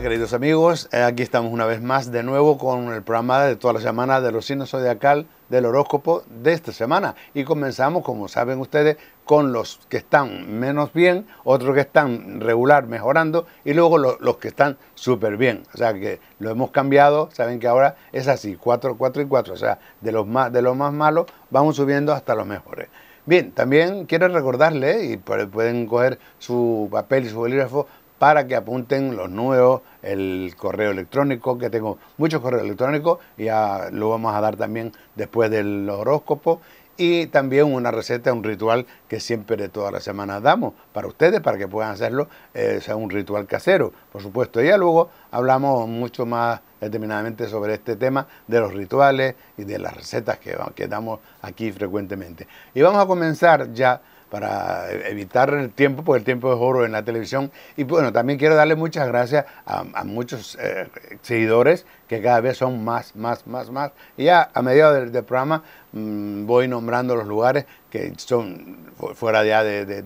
queridos amigos, eh, aquí estamos una vez más de nuevo con el programa de toda la semana de los signos zodiacal del horóscopo de esta semana y comenzamos como saben ustedes con los que están menos bien, otros que están regular mejorando y luego los, que están súper bien, o sea que lo hemos cambiado, saben que ahora es así, 4, 4 y 4, o sea de los más, de los más malos vamos subiendo hasta los mejores. Bien, también quiero recordarle, y pueden coger su papel y su bolígrafo para que apunten los nuevos, el correo electrónico, que tengo muchos correos electrónicos, ya lo vamos a dar también después del horóscopo, y también una receta, un ritual que siempre de todas las semanas damos para ustedes, para que puedan hacerlo, eh, sea un ritual casero, por supuesto. Y ya luego hablamos mucho más determinadamente sobre este tema de los rituales y de las recetas que, que damos aquí frecuentemente. Y vamos a comenzar ya para evitar el tiempo, porque el tiempo es oro en la televisión. Y bueno, también quiero darle muchas gracias a, muchos eh, seguidores que cada vez son más, más, más, más. Y ya a mediados del, programa mm, voy nombrando los lugares que son fuera ya este,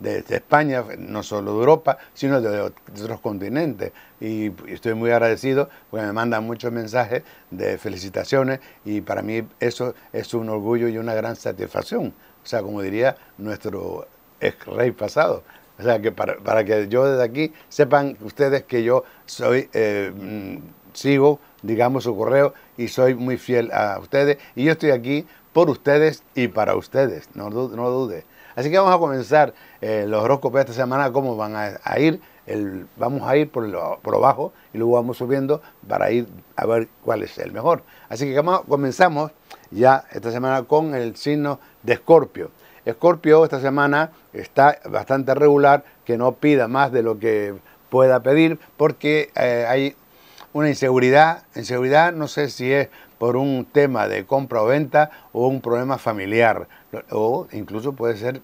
de, de, España, no solo de Europa, sino de, otros continentes. Y estoy muy agradecido porque me mandan muchos mensajes de felicitaciones y para mí eso es un orgullo y una gran satisfacción. O sea, como diría nuestro ex rey pasado. O sea, que para, que yo desde aquí sepan ustedes que yo soy, eh, mm, sigo, digamos, su correo y soy muy fiel a ustedes. Y yo estoy aquí por ustedes y para ustedes, no, no Así que vamos a comenzar eh, los horóscopos de esta semana, cómo van a, ir. vamos a ir por, lo, por abajo y luego vamos subiendo para ir a ver cuál es el mejor. Así que comenzamos ya esta semana con el signo de Escorpio. Escorpio esta semana está bastante regular, que no pida más de lo que pueda pedir, porque eh, hay una inseguridad, inseguridad no sé si es por un tema de compra o venta o un problema familiar, o incluso puede ser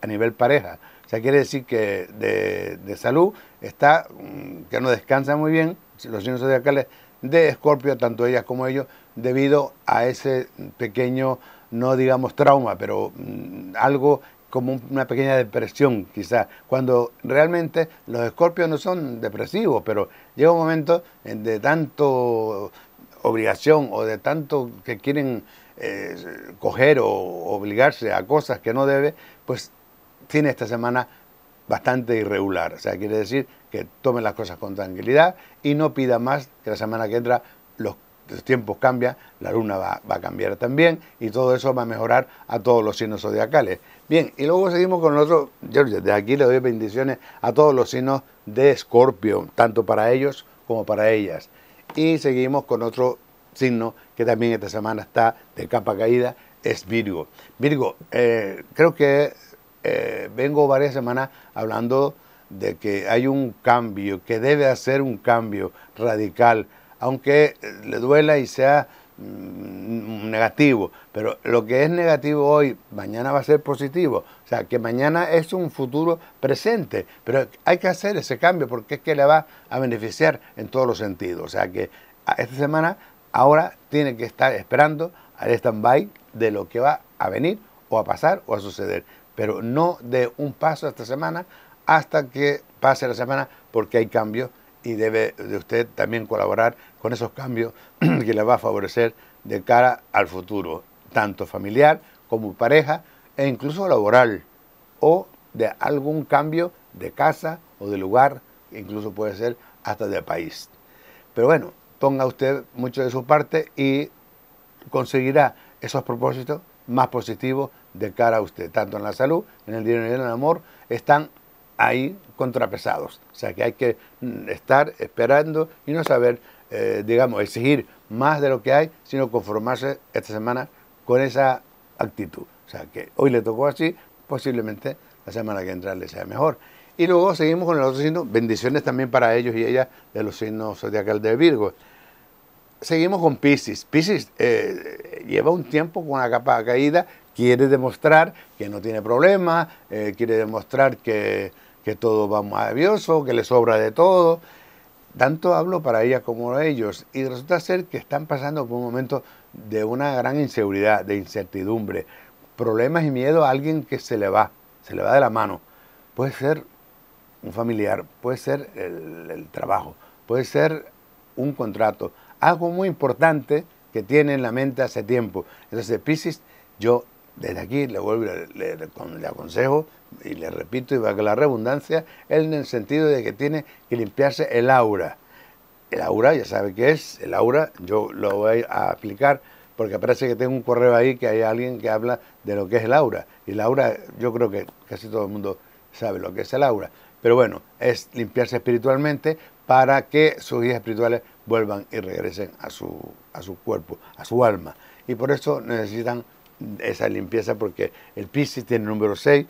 a nivel pareja. O sea, quiere decir que de, de salud está, mm, que no descansa muy bien, los signos zodiacales de Escorpio, tanto ellas como ellos, debido a ese pequeño no digamos trauma, pero mm, algo como una pequeña depresión quizás, cuando realmente los escorpios no son depresivos, pero llega un momento de tanto obligación o de tanto que quieren eh, coger o obligarse a cosas que no debe, pues tiene esta semana bastante irregular. O sea, quiere decir que tome las cosas con tranquilidad y no pida más que la semana que entra los los tiempos cambian, la luna va, a cambiar también y todo eso va a mejorar a todos los signos zodiacales. Bien, y luego seguimos con otro, yo desde aquí le doy bendiciones a todos los signos de Escorpio, tanto para ellos como para ellas. Y seguimos con otro signo que también esta semana está de capa caída, es Virgo. Virgo, eh, creo que eh, vengo varias semanas hablando de que hay un cambio, que debe hacer un cambio radical aunque eh, le duela y sea mm, mm, negativo, pero lo que es negativo hoy, mañana va a ser positivo. O sea, que mañana es un futuro presente, pero hay que hacer ese cambio porque es que le va a beneficiar en todos los sentidos. O sea, que esta semana ahora tiene que estar esperando al stand-by de lo que va a venir o a pasar o a suceder, pero no de un paso esta semana hasta que pase la semana porque hay cambios y debe de usted también colaborar con esos cambios que le va a favorecer de cara al futuro, tanto familiar como pareja e incluso laboral o de algún cambio de casa o de lugar, incluso puede ser hasta de país. Pero bueno, ponga usted mucho de su parte y conseguirá esos propósitos más positivos de cara a usted, tanto en la salud, en el dinero y en el amor, están hay contrapesados. O sea que hay que mm, estar esperando y no saber, eh, digamos, exigir más de lo que hay, sino conformarse esta semana con esa actitud. O sea que hoy le tocó así, posiblemente la semana que entra le sea mejor. Y luego seguimos con el otro signo, bendiciones también para ellos y ellas de los signos zodiacales de Virgo. Seguimos con Pisces. Pisces eh, lleva un tiempo con la capa caída, quiere demostrar que no tiene problemas, eh, quiere demostrar que que todo va maravilloso, que le sobra de todo. Tanto hablo para ella como para ellos. Y resulta ser que están pasando por un momento de una gran inseguridad, de incertidumbre, problemas y miedo a alguien que se le va, se le va de la mano. Puede ser un familiar, puede ser el, trabajo, puede ser un contrato, algo muy importante que tiene en la mente hace tiempo. Entonces, piscis, yo desde aquí le, vuelvo, le, le, aconsejo y le repito y va que la redundancia en el sentido de que tiene que limpiarse el aura. El aura, ya sabe qué es, el aura, yo lo voy a aplicar porque parece que tengo un correo ahí que hay alguien que habla de lo que es el aura. Y el aura, yo creo que casi todo el mundo sabe lo que es el aura. Pero bueno, es limpiarse espiritualmente para que sus guías espirituales vuelvan y regresen a su, a su cuerpo, a su alma. Y por eso necesitan esa limpieza porque el Piscis tiene el número 6,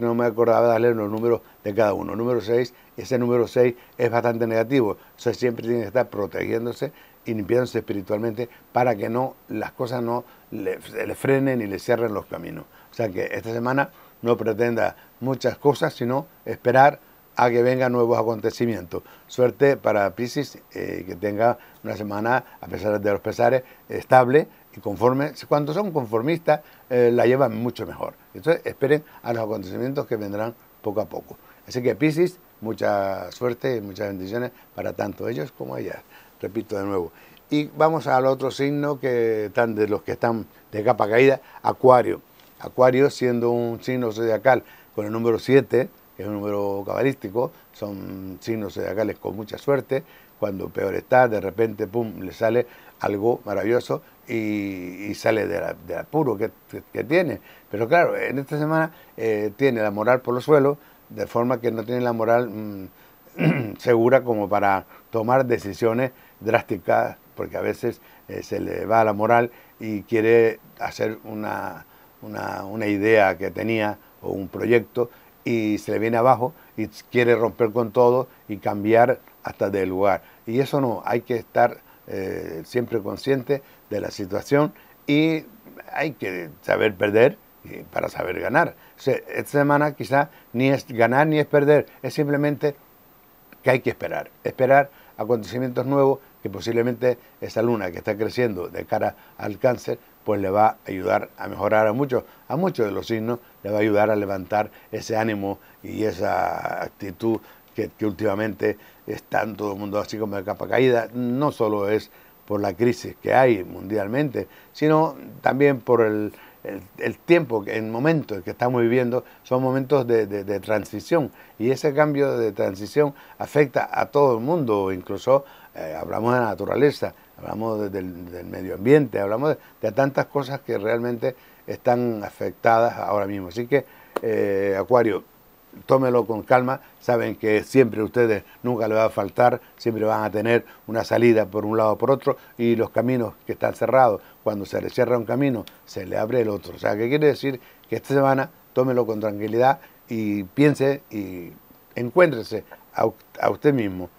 no me acordaba de leer los números de cada uno. Número 6, ese número 6 es bastante negativo, siempre tiene que estar protegiéndose y limpiándose espiritualmente para que no las cosas no le, frenen y le cierren los caminos. O sea que esta semana no pretenda muchas cosas, sino esperar a que vengan nuevos acontecimientos. Suerte para Piscis, eh, que tenga una semana, a pesar de los pesares, estable y conforme, cuando son conformistas, eh, la llevan mucho mejor. Entonces esperen a los acontecimientos que vendrán poco a poco. Así que Piscis, mucha suerte y muchas bendiciones para tanto ellos como ellas. Repito de nuevo. Y vamos al otro signo que están de los que están de capa caída, Acuario. Acuario siendo un signo zodiacal con el número 7, que es un número cabalístico, son signos zodiacales con mucha suerte, cuando peor está, de repente, pum, le sale algo maravilloso y, sale de del apuro que, tiene. Pero claro, en esta semana eh, tiene la moral por los suelos, de forma que no tiene la moral mm, segura como para tomar decisiones drásticas, porque a veces eh, se le va la moral y quiere hacer una, idea que tenía o un proyecto y se le viene abajo y quiere romper con todo y cambiar hasta del lugar. Y eso no, hay que estar eh, siempre consciente de la situación y hay que saber perder eh, para saber ganar. esta semana quizá ni es ganar ni es perder, es simplemente que hay que esperar, esperar acontecimientos nuevos que posiblemente esa luna que está creciendo de cara al cáncer pues le va a ayudar a mejorar a muchos, a muchos de los signos, le va a ayudar a levantar ese ánimo y esa actitud que, últimamente están todo el mundo así como de capa caída, no solo es por la crisis que hay mundialmente, sino también por el, el, tiempo, el momento en que estamos viviendo, son momentos de, transición y ese cambio de transición afecta a todo el mundo, incluso eh, hablamos de la naturaleza, hablamos del, medio ambiente, hablamos de, tantas cosas que realmente están afectadas ahora mismo. Así que, eh, Acuario, tómelo con calma, saben que siempre ustedes nunca le va a faltar, siempre van a tener una salida por un lado o por otro y los caminos que están cerrados, cuando se le cierra un camino, se le abre el otro. O sea, ¿qué quiere decir? Que esta semana tómelo con tranquilidad y piense y encuéntrese a, usted mismo,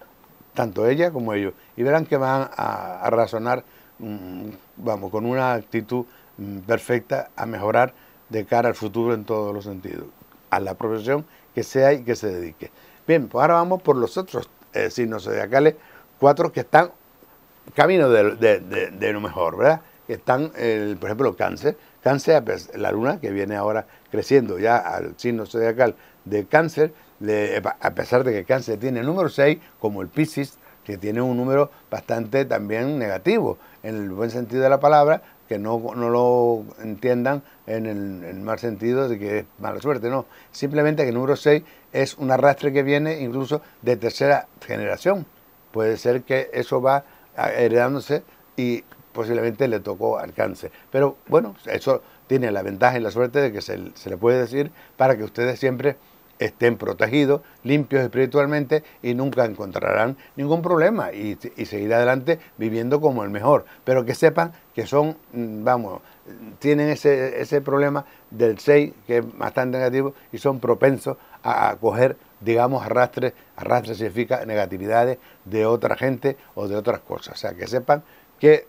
tanto ella como ellos, y verán que van a, razonar, mm, vamos, con una actitud mm, perfecta a mejorar de cara al futuro en todos los sentidos a la profesión que sea y que se dedique. Bien, pues ahora vamos por los otros eh, signos zodiacales, cuatro que están camino de, lo mejor, ¿verdad? Que están, por ejemplo, cáncer. Cáncer, pues, la luna que viene ahora creciendo ya al signo zodiacal de cáncer, a pesar de que cáncer tiene el número 6, como el Piscis, que tiene un número bastante también negativo, en el buen sentido de la palabra, que no, lo entiendan en el, mal sentido de que es mala suerte, no. Simplemente que el número 6 es un arrastre que viene incluso de tercera generación. Puede ser que eso va heredándose y posiblemente le tocó alcance. Pero bueno, eso tiene la ventaja y la suerte de que se le puede decir para que ustedes siempre estén protegidos, limpios espiritualmente y nunca encontrarán ningún problema y, y, adelante viviendo como el mejor. Pero que sepan que son, mm, vamos, tienen ese, problema del 6 que es bastante negativo y son propensos a, coger, digamos, arrastres, arrastres significa negatividades de otra gente o de otras cosas. O sea, que sepan que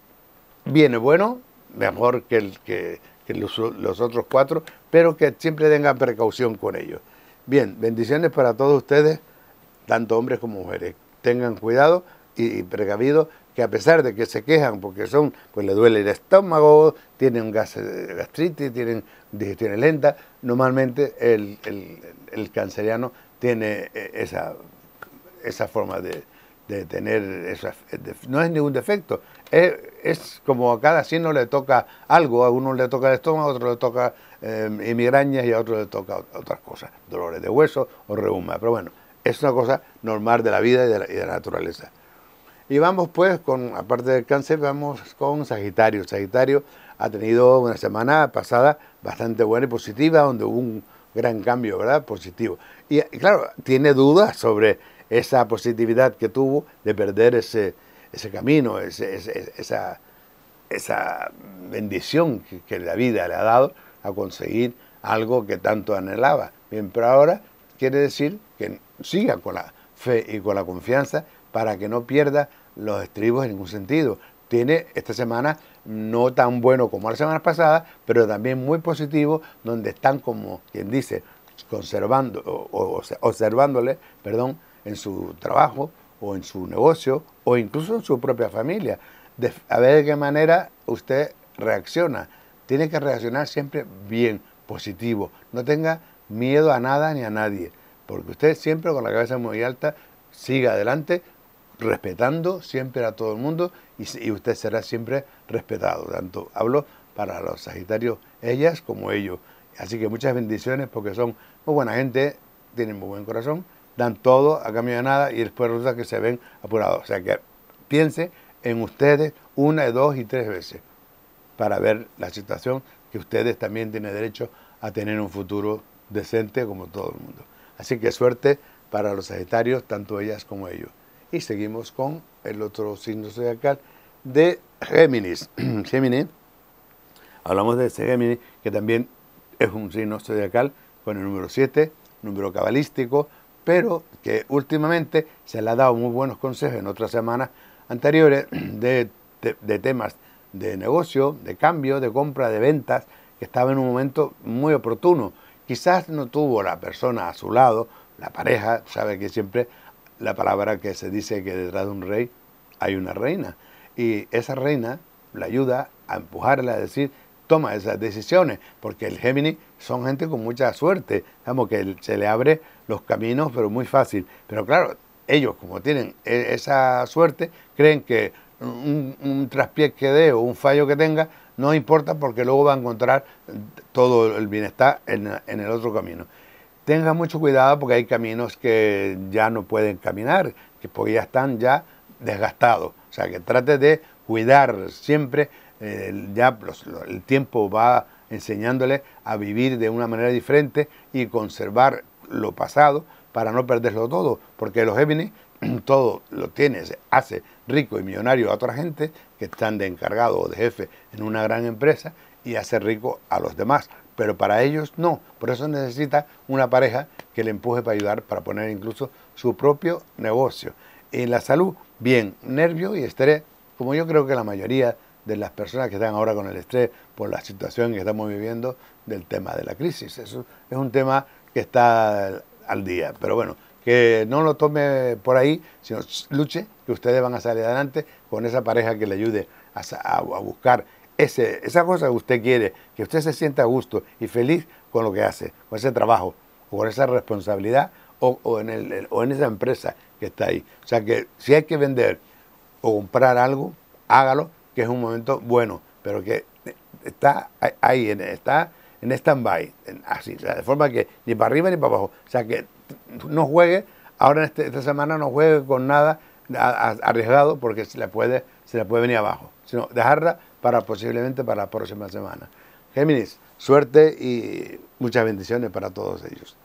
viene bueno, mejor que, el, que, los otros cuatro, pero que siempre tengan precaución con ellos. Bien, bendiciones para todos ustedes, tanto hombres como mujeres. Tengan cuidado y, precavido que a pesar de que se quejan porque son, pues le duele el estómago, tienen gas, eh, gastritis, tienen digestión lenta, normalmente el, el, canceriano tiene eh, esa, esa forma de, tener no es ningún defecto, es, es, como a cada signo le toca algo, a uno le toca el estómago, a otro le toca eh, migrañas y a otros les toca otras cosas, dolores de hueso o reuma. Pero bueno, es una cosa normal de la vida y de la, naturaleza. Y vamos pues con, aparte del cáncer, vamos con Sagitario. Sagitario ha tenido una semana pasada bastante buena y positiva, donde hubo un gran cambio, ¿verdad? Positivo. Y claro, tiene dudas sobre esa positividad que tuvo de perder ese, ese camino, esa, esa bendición que la vida le ha dado a conseguir algo que tanto anhelaba. Bien, pero ahora quiere decir que siga con la fe y con la confianza para que no pierda los estribos en ningún sentido. Tiene esta semana no tan bueno como la semana pasada, pero también muy positivo, donde están como quien dice, conservando o, observándole, perdón, en su trabajo o en su negocio o incluso en su propia familia, a ver de qué manera usted reacciona tiene que reaccionar siempre bien, positivo. No tenga miedo a nada ni a nadie, porque usted siempre con la cabeza muy alta siga adelante, respetando siempre a todo el mundo y, y usted será siempre respetado. Tanto hablo para los Sagitarios, ellas como ellos. Así que muchas bendiciones porque son muy buena gente, tienen muy buen corazón, dan todo a cambio de nada y después resulta que se ven apurados. O sea que piense en ustedes una, dos y tres veces para ver la situación, que ustedes también tienen derecho a tener un futuro decente como todo el mundo. Así que suerte para los Sagitarios, tanto ellas como ellos. Y seguimos con el otro signo zodiacal de Géminis. Géminis, hablamos de ese Géminis, que también es un signo zodiacal con el número 7, número cabalístico, pero que últimamente se le ha dado muy buenos consejos en otras semanas anteriores de, de, de temas de negocio, de cambio, de compra, de ventas, que estaba en un momento muy oportuno. Quizás no tuvo la persona a su lado, la pareja, sabe que siempre la palabra que se dice que detrás de un rey hay una reina. Y esa reina la ayuda a empujarla a decir, toma esas decisiones, porque el Géminis son gente con mucha suerte, digamos que se le abre los caminos, pero muy fácil. Pero claro, ellos como tienen e, esa suerte, creen que un, traspié que dé o un fallo que tenga, no importa porque luego va a encontrar todo el bienestar en, el otro camino. Tenga mucho cuidado porque hay caminos que ya no pueden caminar, que porque ya están ya desgastados. O sea, que trate de cuidar siempre, eh, ya el tiempo va enseñándole a vivir de una manera diferente y conservar lo pasado para no perderlo todo, porque los Géminis todo lo tiene, se hace, rico y millonario a otra gente que están de encargado o de jefe en una gran empresa y hacer rico a los demás. Pero para ellos no. Por eso necesita una pareja que le empuje para ayudar, para poner incluso su propio negocio. En la salud, bien, nervio y estrés, como yo creo que la mayoría de las personas que están ahora con el estrés por la situación que estamos viviendo del tema de la crisis. Eso es un tema que está al día. Pero bueno, que no lo tome por ahí, sino luche, que ustedes van a salir adelante con esa pareja que le ayude a, buscar ese, esa cosa que usted quiere, que usted se sienta a gusto y feliz con lo que hace, con ese trabajo, o con esa responsabilidad o, en el, o en esa empresa que está ahí. O sea que si hay que vender o comprar algo, hágalo, que es un momento bueno, pero que está ahí, está en stand-by, así, de forma que ni para arriba ni para abajo. O sea que no juegue, ahora en este, esta semana no juegue con nada arriesgado porque se le puede, se puede venir abajo, sino dejarla para posiblemente para la próxima semana. Géminis, suerte y muchas bendiciones para todos ellos.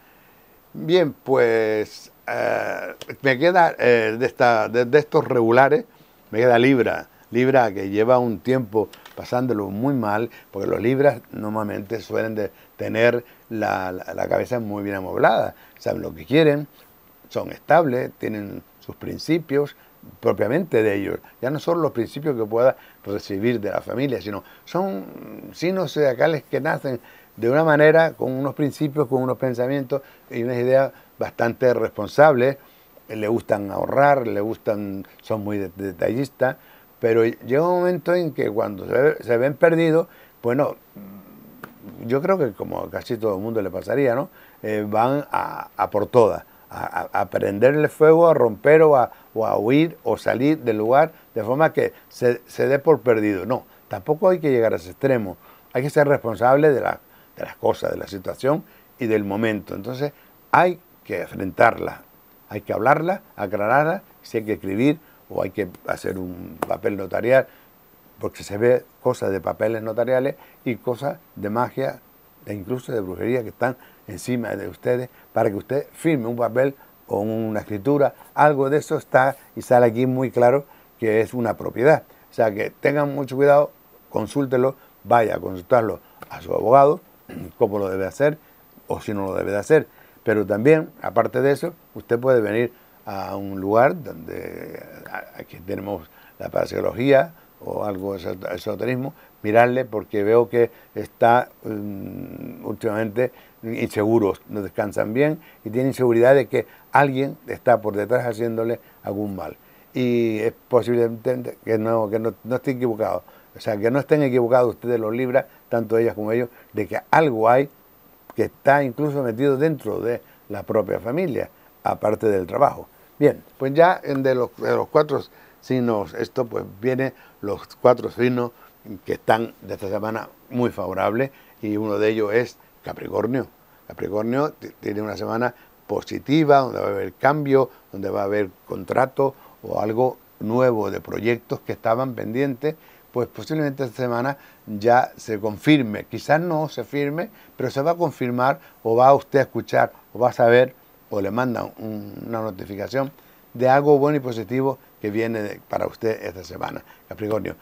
Bien, pues eh, me queda eh, de, estos regulares, me queda Libra. Libra que lleva un tiempo pasándolo muy mal, porque los Libras normalmente suelen de tener la, la, la cabeza muy bien amoblada, saben lo que quieren, son estables, tienen sus principios, propiamente de ellos, ya no son los principios que pueda recibir de la familia, sino son signos les que nacen de una manera, con unos principios, con unos pensamientos y unas ideas bastante responsables, le gustan ahorrar, le gustan, son muy detallistas, pero llega un momento en que cuando se, ven perdidos, bueno, yo creo que como casi todo el mundo le pasaría, ¿no? Eh, van a, por todas, a, prenderle fuego, a romper o a, huir o salir del lugar de forma que se, dé por perdido. No, tampoco hay que llegar a ese extremo. Hay que ser responsable de, la, de las cosas, de la situación y del momento. Entonces hay que enfrentarla, hay que hablarla, aclararla, si hay que escribir o hay que hacer un papel notarial porque se ve cosas de papeles notariales y cosas de magia e incluso de brujería que están encima de ustedes para que usted firme un papel o una escritura, algo de eso está y sale aquí muy claro que es una propiedad. O sea que tengan mucho cuidado, consúltelo, vaya a consultarlo a su abogado, cómo lo debe hacer o si no lo debe hacer. Pero también, aparte de eso, usted puede venir a un lugar donde aquí tenemos la parapsicología, o algo de esoterismo, mirarle porque veo que está mm, últimamente inseguro, no descansan bien y tienen inseguridad de que alguien está por detrás haciéndole algún mal. Y es posible que no, que no, esté equivocado. O sea, que no estén equivocados ustedes los libras, tanto ellas como ellos, de que algo hay que está incluso metido dentro de la propia familia, aparte del trabajo. Bien, pues ya de los, de los cuatro signos, esto pues viene los cuatro signos que están de esta semana muy favorables y uno de ellos es Capricornio. Capricornio tiene una semana positiva, donde va a haber cambio, donde va a haber contrato o algo nuevo de proyectos que estaban pendientes, pues posiblemente esta semana ya se confirme. Quizás no se firme, pero se va a confirmar o va a usted a escuchar o va a saber o le manda una notificación de algo bueno y positivo que viene para usted esta semana. Capricornio,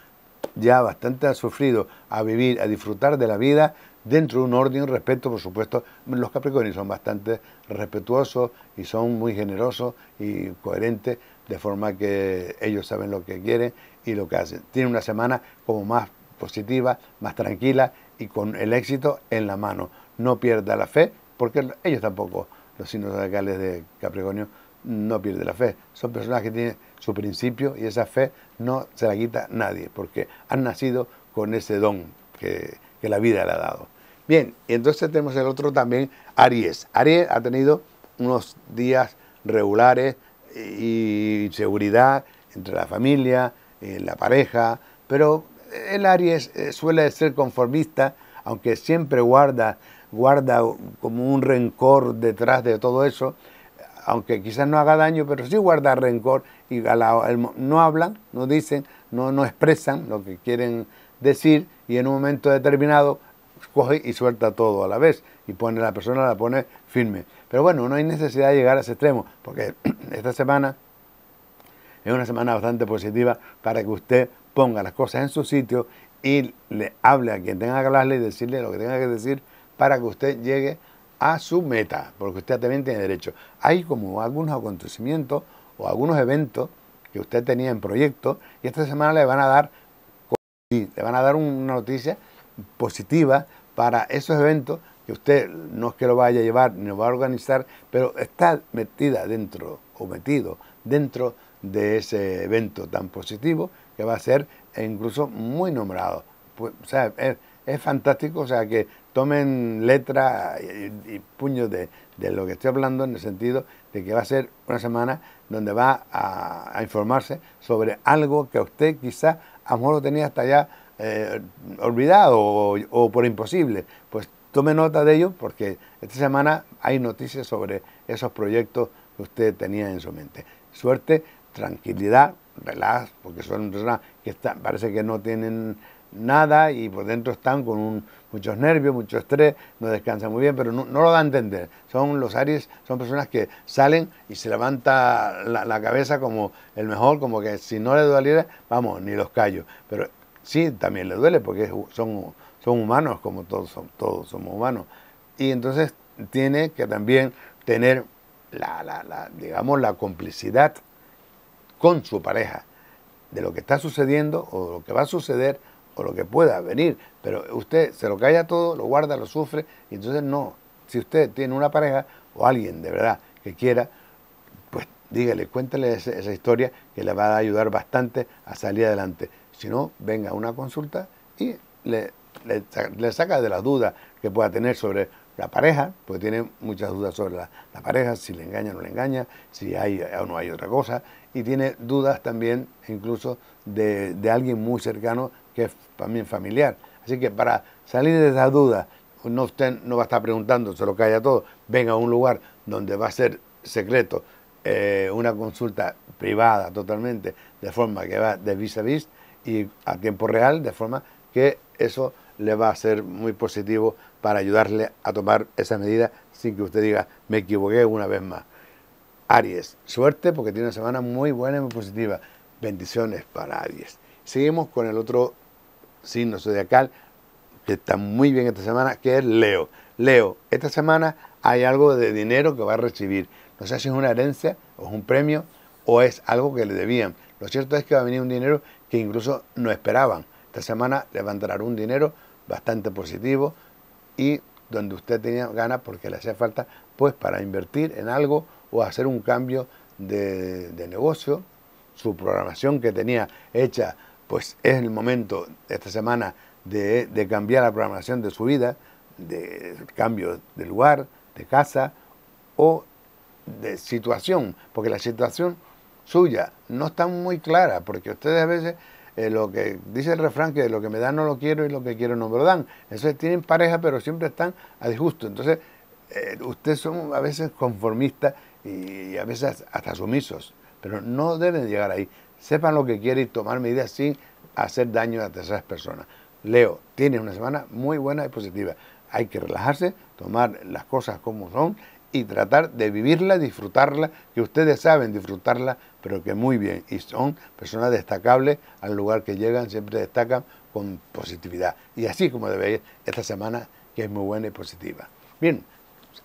ya bastante ha sufrido a vivir, a disfrutar de la vida dentro de un orden, respeto, por supuesto. Los Capricornios son bastante respetuosos y son muy generosos y coherentes, de forma que ellos saben lo que quieren y lo que hacen. tiene una semana como más positiva, más tranquila y con el éxito en la mano. No pierda la fe, porque ellos tampoco, los signos radicales de Capricornio, no pierden la fe. Son personas que tienen su principio y esa fe no se la quita nadie, porque han nacido con ese don que, la vida le ha dado. Bien, y entonces tenemos el otro también, Aries. Aries ha tenido unos días regulares y seguridad entre la familia, en la pareja, pero el Aries eh, suele ser conformista, aunque siempre guarda, guarda como un rencor detrás de todo eso, aunque quizás no haga daño, pero sí guarda rencor y no hablan, no dicen, no, no expresan lo que quieren decir y en un momento determinado coge y suelta todo a la vez y pone la persona la pone firme. Pero bueno, no hay necesidad de llegar a ese extremo, porque esta semana es una semana bastante positiva para que usted ponga las cosas en su sitio y le hable a quien tenga que hablarle y decirle lo que tenga que decir para que usted llegue a su meta, porque usted también tiene derecho. Hay como algunos acontecimientos o algunos eventos que usted tenía en proyecto y esta semana le van a dar, van a dar una noticia positiva para esos eventos que usted no es que lo vaya a llevar ni lo va a organizar, pero está metida dentro o metido dentro de ese evento tan positivo que va a ser e incluso muy nombrado. Pues, o sea, es, es fantástico, o sea que tomen letra y, puño de, lo que estoy hablando en el sentido de que va a ser una semana donde va a, informarse sobre algo que usted quizá a lo mejor lo tenía hasta ya eh, olvidado o, por imposible. Pues tome nota de ello porque esta semana hay noticias sobre esos proyectos que usted tenía en su mente. Suerte, tranquilidad, relax, porque son personas que parece que no tienen nada y por dentro están con muchos nervios, mucho estrés, no descansan muy bien, pero no, lo da a entender. Son los Aries, son personas que salen y se levanta la, cabeza como el mejor, como que si no le duele vamos, ni los callo Pero sí, también le duele porque son, humanos, como todos, todos somos humanos. Y entonces tiene que también tener la, la, digamos, la complicidad con su pareja de lo que está sucediendo o lo que va a suceder o lo que pueda venir, pero usted se lo calla todo, lo guarda, lo sufre, y entonces no. Si usted tiene una pareja o alguien de verdad que quiera, pues dígale, cuéntele esa, historia que le va a ayudar bastante a salir adelante. Si no, venga a una consulta y le, le, saca de las dudas que pueda tener sobre la pareja, porque tiene muchas dudas sobre la, pareja, si le engaña o no le engaña, si hay o no hay otra cosa, y tiene dudas también incluso de, de alguien muy cercano que es también familiar. Así que para salir de esa duda no, usted no va a estar preguntando, se lo calla todo, venga a un lugar donde va a ser secreto, eh, una consulta privada totalmente, de forma que va de vis a vis y a tiempo real, de forma que eso le va a ser muy positivo para ayudarle a tomar esa medida sin que usted diga, me equivoqué una vez más. Aries, suerte porque tiene una semana muy buena y muy positiva. Bendiciones para Aries. Seguimos con el otro signo zodiacal que está muy bien esta semana, que es Leo. Leo, esta semana hay algo de dinero que va a recibir. No sé si es una herencia o es un premio o es algo que le debían. Lo cierto es que va a venir un dinero que incluso no esperaban. Esta semana le a entrar un dinero bastante positivo y donde usted tenía ganas porque le hacía falta pues para invertir en algo o hacer un cambio de, de negocio. Su programación que tenía hecha pues es el momento esta semana de, cambiar la programación de su vida, de cambio de lugar, de casa o de situación, porque la situación suya no está muy clara, porque ustedes a veces eh, lo que dice el refrán que lo que me dan no lo quiero y lo que quiero no me lo dan. Eso tienen pareja, pero siempre están a disgusto. Entonces, eh, ustedes son a veces conformistas y a veces hasta sumisos, pero no deben llegar ahí sepan lo que quieren y tomar medidas sin hacer daño a terceras personas. Leo, tiene una semana muy buena y positiva. Hay que relajarse, tomar las cosas como son y tratar de vivirla, disfrutarla, que ustedes saben disfrutarla, pero que muy bien. Y son personas destacables al lugar que llegan, siempre destacan con positividad. Y así como ir esta semana, que es muy buena y positiva. Bien,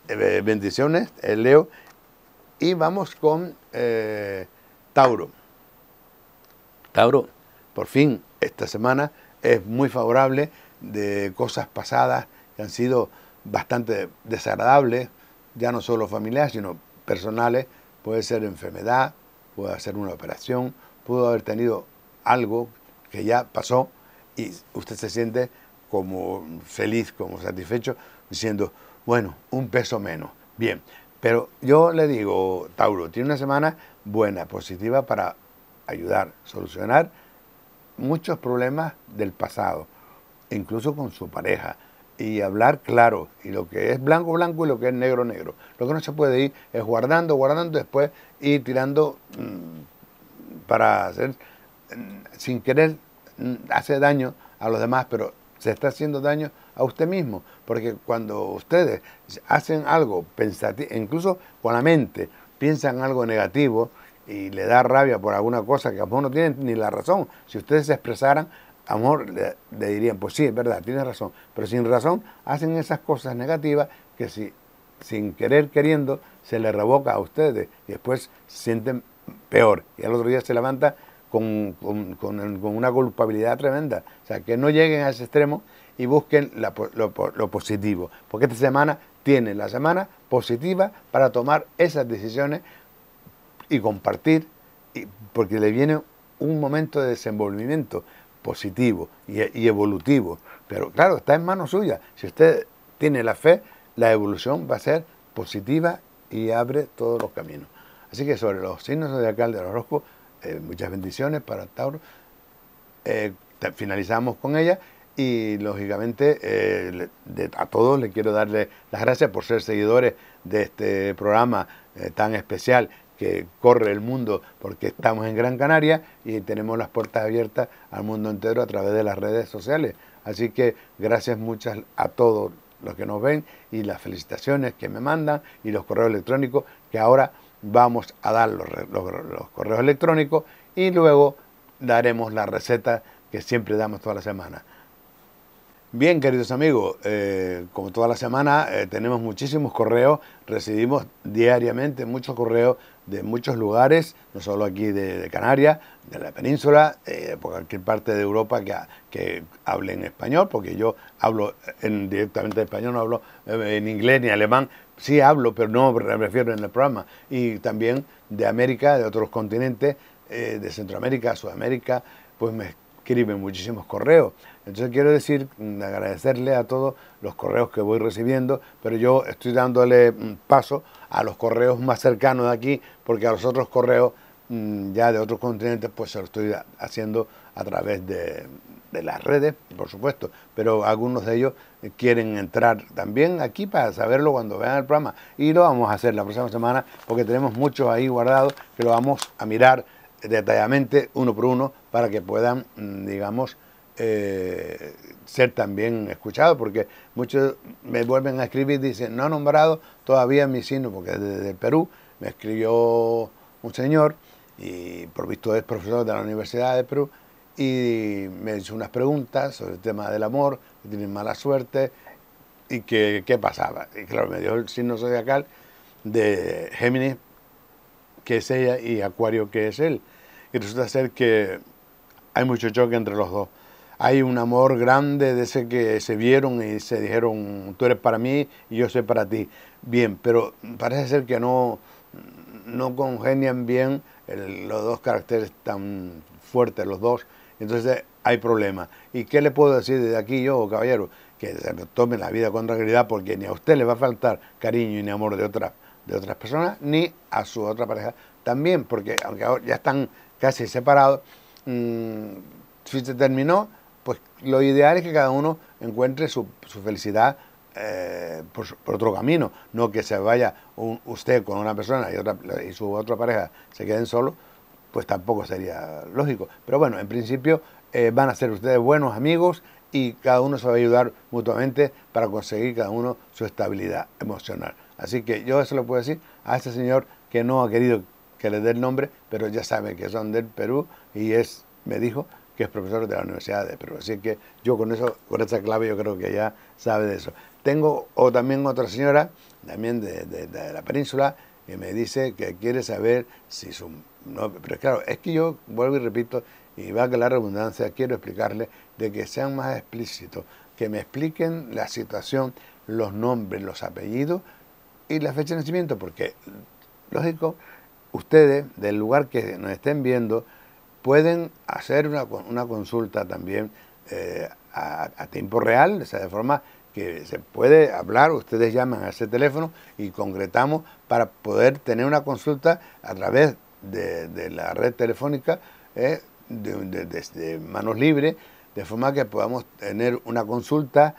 eh, bendiciones, eh, Leo. Y vamos con eh, Tauro. Tauro, por fin, esta semana es muy favorable de cosas pasadas que han sido bastante desagradables, ya no solo familiares, sino personales. Puede ser enfermedad, puede ser una operación, pudo haber tenido algo que ya pasó y usted se siente como feliz, como satisfecho, diciendo, bueno, un peso menos. Bien, pero yo le digo, Tauro, tiene una semana buena, positiva para ayudar, solucionar muchos problemas del pasado, incluso con su pareja, y hablar claro, y lo que es blanco, blanco y lo que es negro, negro. Lo que no se puede ir es guardando, guardando, después y tirando mm, para hacer, mm, sin querer, mm, hacer hace daño a los demás, pero se está haciendo daño a usted mismo, porque cuando ustedes hacen algo, incluso con la mente, piensan algo negativo, y le da rabia por alguna cosa que a no tienen ni la razón. Si ustedes se expresaran, amor le, dirían, pues sí, es verdad, tiene razón. Pero sin razón hacen esas cosas negativas que si sin querer queriendo se le revoca a ustedes y después se sienten peor. Y al otro día se levanta con, una culpabilidad tremenda. O sea, que no lleguen a ese extremo y busquen lo, lo positivo. Porque esta semana tiene la semana positiva para tomar esas decisiones y compartir, y, porque le viene un momento de desenvolvimiento positivo y, evolutivo. Pero claro, está en manos suyas. Si usted tiene la fe, la evolución va a ser positiva y abre todos los caminos. Así que sobre los signos zodiacales del horóscopo, eh, muchas bendiciones para Tauro. Eh, finalizamos con ella y lógicamente eh, a todos les quiero darle las gracias por ser seguidores de este programa eh, tan especial que corre el mundo porque estamos en Gran Canaria y tenemos las puertas abiertas al mundo entero a través de las redes sociales. Así que gracias muchas a todos los que nos ven y las felicitaciones que me mandan y los correos electrónicos que ahora vamos a dar los, los correos electrónicos y luego daremos la receta que siempre damos toda la semana. Bien, queridos amigos, eh, como toda la semana eh, tenemos muchísimos correos, recibimos diariamente muchos correos de muchos lugares, no solo aquí de, Canarias, de la península, eh, por cualquier parte de Europa que, que hable en español, porque yo hablo en, directamente en español, no hablo en inglés ni alemán, sí hablo, pero no me refiero en el programa, y también de América, de otros continentes, de Centroamérica, Sudamérica, pues me escriben muchísimos correos. Entonces quiero decir, mm, agradecerle a todos los correos que voy recibiendo, pero yo estoy dándole mm, paso a los correos más cercanos de aquí, porque a los otros correos mm, ya de otros continentes, pues se lo estoy haciendo a través de, las redes, por supuesto, pero algunos de ellos eh, quieren entrar también aquí para saberlo cuando vean el programa. Y lo vamos a hacer la próxima semana porque tenemos muchos ahí guardados que lo vamos a mirar detalladamente, uno por uno, para que puedan, mm, digamos, eh, ser también escuchados, porque muchos me vuelven a escribir y dicen, no ha nombrado todavía mi signo, porque desde Perú me escribió un señor, y por visto es profesor de la Universidad de Perú, y me hizo unas preguntas sobre el tema del amor, que tienen mala suerte, y que, qué pasaba. Y claro, me dio el signo zodiacal de Géminis, que es ella, y Acuario, que es él y resulta ser que hay mucho choque entre los dos. Hay un amor grande de ese que se vieron y se dijeron, tú eres para mí y yo soy para ti. Bien, pero parece ser que no, no congenian bien los dos caracteres tan fuertes, los dos. Entonces hay problemas. ¿Y qué le puedo decir desde aquí yo, caballero? Que se tome la vida con tranquilidad porque ni a usted le va a faltar cariño y ni amor de otras de otras personas, ni a su otra pareja también, porque aunque ahora ya están casi separado mm, si se terminó, pues lo ideal es que cada uno encuentre su, felicidad eh, por, otro camino, no que se vaya usted con una persona y, otra, y su otra pareja se queden solos, pues tampoco sería lógico. Pero bueno, en principio eh, van a ser ustedes buenos amigos y cada uno se va a ayudar mutuamente para conseguir cada uno su estabilidad emocional. Así que yo eso lo puedo decir a este señor que no ha querido que le dé el nombre, pero ya sabe que son del Perú y es, me dijo, que es profesor de la Universidad de Perú. Así que yo con eso, con esa clave yo creo que ya sabe de eso. Tengo o también otra señora, también de, de, la península, que me dice que quiere saber si su... No, pero claro, es que yo vuelvo y repito, y va que la redundancia, quiero explicarle de que sean más explícitos, que me expliquen la situación, los nombres, los apellidos y la fecha de nacimiento, porque, lógico, ustedes, del lugar que nos estén viendo, pueden hacer una, consulta también eh, a, tiempo real, de forma que se puede hablar, ustedes llaman a ese teléfono y concretamos para poder tener una consulta a través de, la red telefónica eh, de, manos libres, de forma que podamos tener una consulta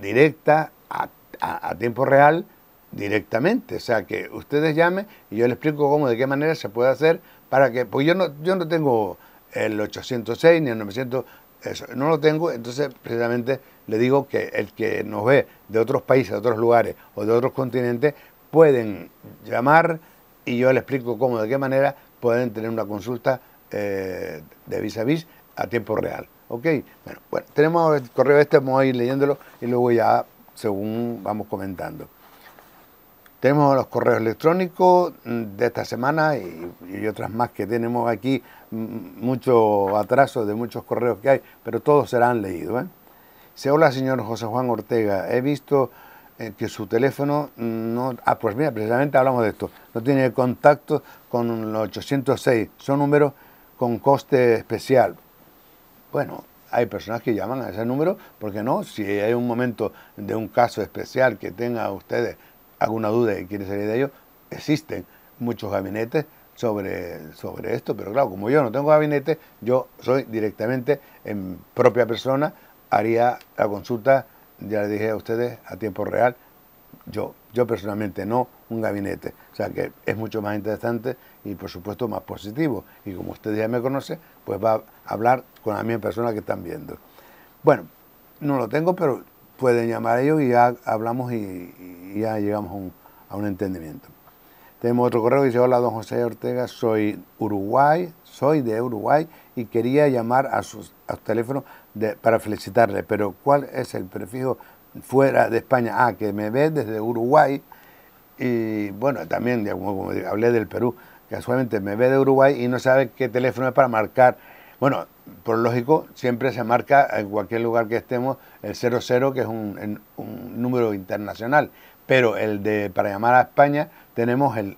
directa a tiempo real directamente. O sea, que ustedes llamen y yo les explico cómo, de qué manera se puede hacer para que, pues yo no, yo no tengo el 806 ni el 900, eso, no lo tengo, entonces precisamente le digo que el que nos ve de otros países, de otros lugares o de otros continentes, pueden llamar y yo les explico cómo, de qué manera pueden tener una consulta eh, de vis a vis a tiempo real. ¿Ok? Bueno, bueno, tenemos el correo este, vamos a ir leyéndolo y luego ya según vamos comentando. Tenemos los correos electrónicos mm, de esta semana y, otras más que tenemos aquí, mm, mucho atraso de muchos correos que hay, pero todos serán leídos. ¿eh? Se hola, señor José Juan Ortega, he visto eh, que su teléfono no... Ah, pues mira, precisamente hablamos de esto. No tiene contacto con los 806. Son números con coste especial. Bueno, hay personas que llaman a ese número, porque no, si hay un momento de un caso especial que tenga ustedes alguna duda y quiere salir de ello, existen muchos gabinetes sobre, sobre esto, pero claro, como yo no tengo gabinete, yo soy directamente en propia persona, haría la consulta, ya le dije a ustedes, a tiempo real, yo, yo personalmente, no un gabinete. O sea que es mucho más interesante y por supuesto más positivo. Y como ustedes ya me conocen, pues va a hablar con la misma persona que están viendo. Bueno, no lo tengo, pero pueden llamar a ellos y ya hablamos y, ya llegamos a un, entendimiento. Tenemos otro correo que dice, hola don José Ortega, soy Uruguay, soy de Uruguay y quería llamar a sus a su teléfono para felicitarle, pero ¿cuál es el prefijo fuera de España? Ah, que me ve desde Uruguay y bueno, también como, como hablé del Perú, casualmente me ve de Uruguay y no sabe qué teléfono es para marcar bueno, por lógico, siempre se marca en cualquier lugar que estemos el 00, que es un, un número internacional, pero el de para llamar a España tenemos el,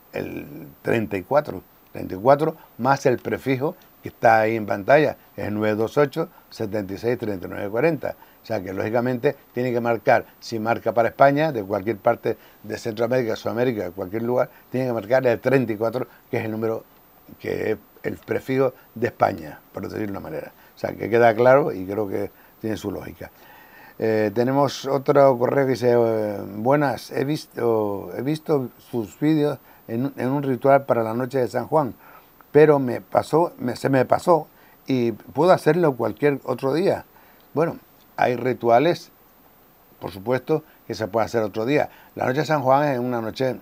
34, 34 más el prefijo que está ahí en pantalla, es 928 76 39 40. O sea que lógicamente tiene que marcar, si marca para España, de cualquier parte de Centroamérica, Sudamérica, cualquier lugar, tiene que marcar el 34, que es el número que el prefijo de España, por decirlo de una manera. O sea, que queda claro y creo que tiene su lógica. Eh, tenemos otro correo que dice, eh, buenas, he visto, he visto sus vídeos en, un ritual para la noche de San Juan, pero me pasó, me, se me pasó y puedo hacerlo cualquier otro día. Bueno, hay rituales, por supuesto, que se puede hacer otro día. La noche de San Juan es una noche,